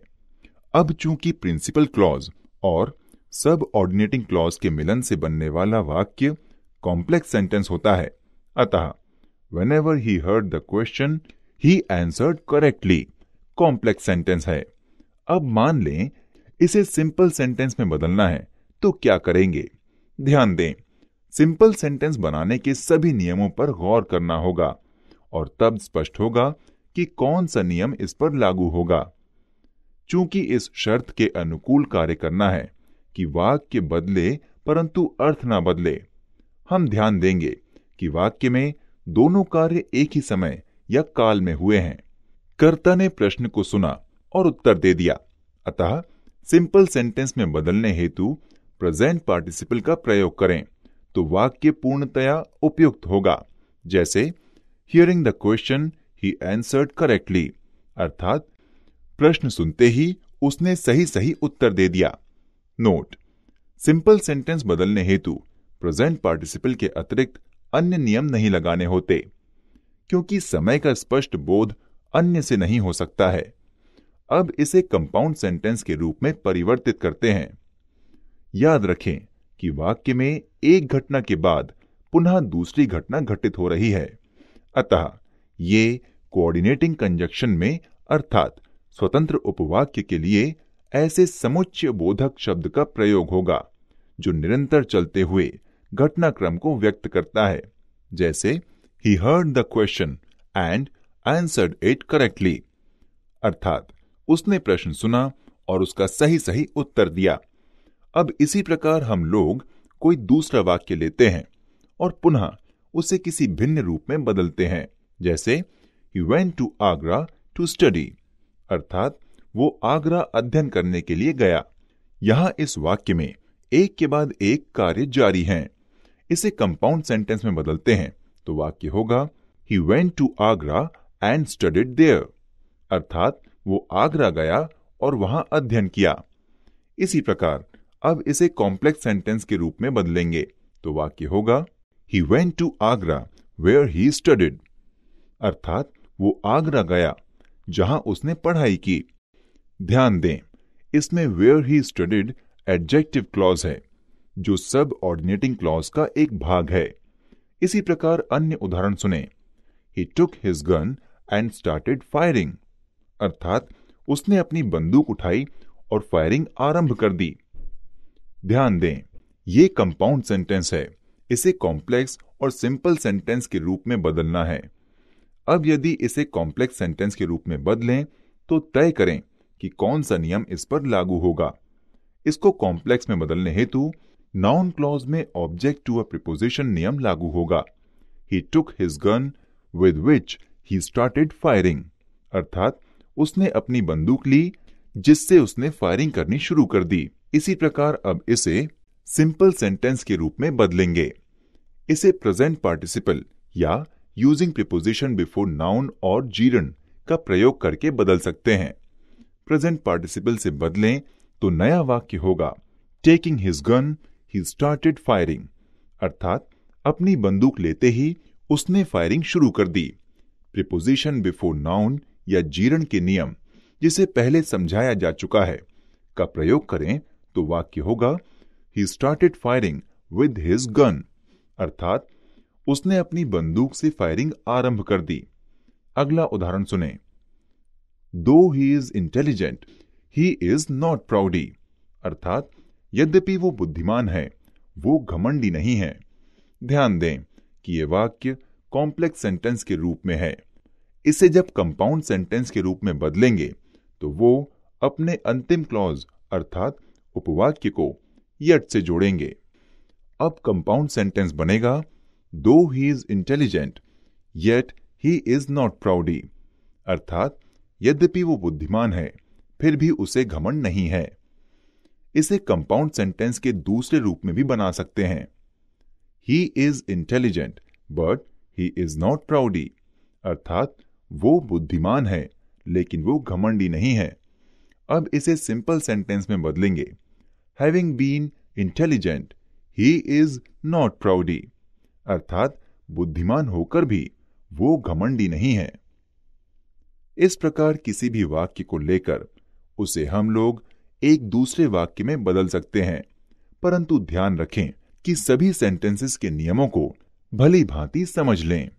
अब चूंकि प्रिंसिपल क्लॉज और सब ऑर्डिनेटिंग क्लॉज के मिलन से बनने वाला वाक्य कॉम्प्लेक्स सेंटेंस होता है अतः whenever he heard the question he answer correctly complex sentence है अब मान लें इसे सिंपल सेंटेंस में बदलना है तो क्या करेंगे ध्यान दें सिंपल सेंटेंस बनाने के सभी नियमों पर गौर करना होगा और तब स्पष्ट होगा कि कौन सा नियम इस पर लागू होगा चूंकि इस शर्त के अनुकूल कार्य करना है कि वाक्य बदले परंतु अर्थ ना बदले हम ध्यान देंगे कि वाक्य में दोनों कार्य एक ही समय या काल में हुए हैं कर्ता ने प्रश्न को सुना और उत्तर दे दिया अतः सिंपल सेंटेंस में बदलने हेतु प्रेजेंट पार्टिसिपल का प्रयोग करें तो वाक्य पूर्णतया उपयुक्त होगा जैसे hearing the question he answered correctly अर्थात प्रश्न सुनते ही उसने सही सही उत्तर दे दिया नोट सिंपल सेंटेंस बदलने हेतु प्रेजेंट पार्टिसिपल के अतिरिक्त अन्य नियम नहीं लगाने होते क्योंकि समय का स्पष्ट बोध अन्य से नहीं हो सकता है अब इसे कंपाउंड सेंटेंस के रूप में परिवर्तित करते हैं याद रखें कि वाक्य में एक घटना के बाद पुनः दूसरी घटना घटित हो रही है अतः ये कोऑर्डिनेटिंग कंजक्शन में अर्थात स्वतंत्र उपवाक्य के लिए ऐसे समुच्च बोधक शब्द का प्रयोग होगा जो निरंतर चलते हुए घटनाक्रम को व्यक्त करता है जैसे he heard the question and answered it correctly अर्थात उसने प्रश्न सुना और उसका सही सही उत्तर दिया अब इसी प्रकार हम लोग कोई दूसरा वाक्य लेते हैं और पुनः उसे किसी भिन्न रूप में बदलते हैं जैसे he went to Agra to study अर्थात वो आगरा अध्ययन करने के लिए गया यहां इस वाक्य में एक के बाद एक कार्य जारी हैं इसे कंपाउंड सेंटेंस में बदलते हैं तो वाक्य होगा he went to Agra and studied there अर्थात वो आगरा गया और वहां अध्ययन किया इसी प्रकार अब इसे कॉम्प्लेक्स सेंटेंस के रूप में बदलेंगे तो वाक्य होगा he went to Agra where he studied अर्थात वो आगरा गया जहां उसने पढ़ाई की ध्यान दें इसमें where he studied adjective clause है जो सब ऑर्डिनेटिंग क्लॉज का एक भाग है इसी प्रकार अन्य उदाहरण सुने he took his gun and started firing अर्थात उसने अपनी बंदूक उठाई और फायरिंग आरंभ कर दी ध्यान दें यह कंपाउंड सेंटेंस है इसे कॉम्प्लेक्स और सिंपल सेंटेंस के रूप में बदलना है अब यदि इसे कॉम्प्लेक्स सेंटेंस के रूप में बदलें तो तय करें कि कौन सा नियम इस पर लागू होगा इसको कॉम्प्लेक्स में बदलने हेतु नाउन क्लॉज में ऑब्जेक्ट टू अ प्रिपोजिशन नियम लागू होगा he took his gun with which he started firing अर्थात उसने अपनी बंदूक ली जिससे उसने फायरिंग करनी शुरू कर दी इसी प्रकार अब इसे सिंपल सेंटेंस के रूप में बदलेंगे इसे प्रेजेंट पार्टिसिपल या यूजिंग प्रिपोजिशन बिफोर नाउन और जीरन का प्रयोग करके बदल सकते हैं प्रेजेंट पार्टिसिपल से बदलें तो नया वाक्य होगा taking his gun he started firing अर्थात अपनी बंदूक लेते ही उसने फायरिंग शुरू कर दी प्रिपोजिशन बिफोर नाउन या जीरण के नियम जिसे पहले समझाया जा चुका है का प्रयोग करें तो वाक्य होगा he started firing with his gun अर्थात उसने अपनी बंदूक से फायरिंग आरंभ कर दी अगला उदाहरण सुने though he is intelligent he is not proud अर्थात यद्यपि वो बुद्धिमान है वो घमंडी नहीं है ध्यान दें कि यह वाक्य कॉम्प्लेक्स सेंटेंस के रूप में है इसे जब कंपाउंड सेंटेंस के रूप में बदलेंगे तो वो अपने अंतिम क्लॉज अर्थात उपवाक्य को यट से जोड़ेंगे अब कंपाउंड सेंटेंस बनेगा though he is intelligent yet he is not proud अर्थात यद्यपि वो बुद्धिमान है फिर भी उसे घमंड नहीं है इसे कंपाउंड सेंटेंस के दूसरे रूप में भी बना सकते हैं he is intelligent but he is not proud अर्थात वो बुद्धिमान है लेकिन वो घमंडी नहीं है अब इसे सिंपल सेंटेंस में बदलेंगे having been intelligent he is not proud अर्थात बुद्धिमान होकर भी वो घमंडी नहीं है इस प्रकार किसी भी वाक्य को लेकर उसे हम लोग एक दूसरे वाक्य में बदल सकते हैं परंतु ध्यान रखें कि सभी सेंटेंसेस के नियमों को भली भांति समझ लें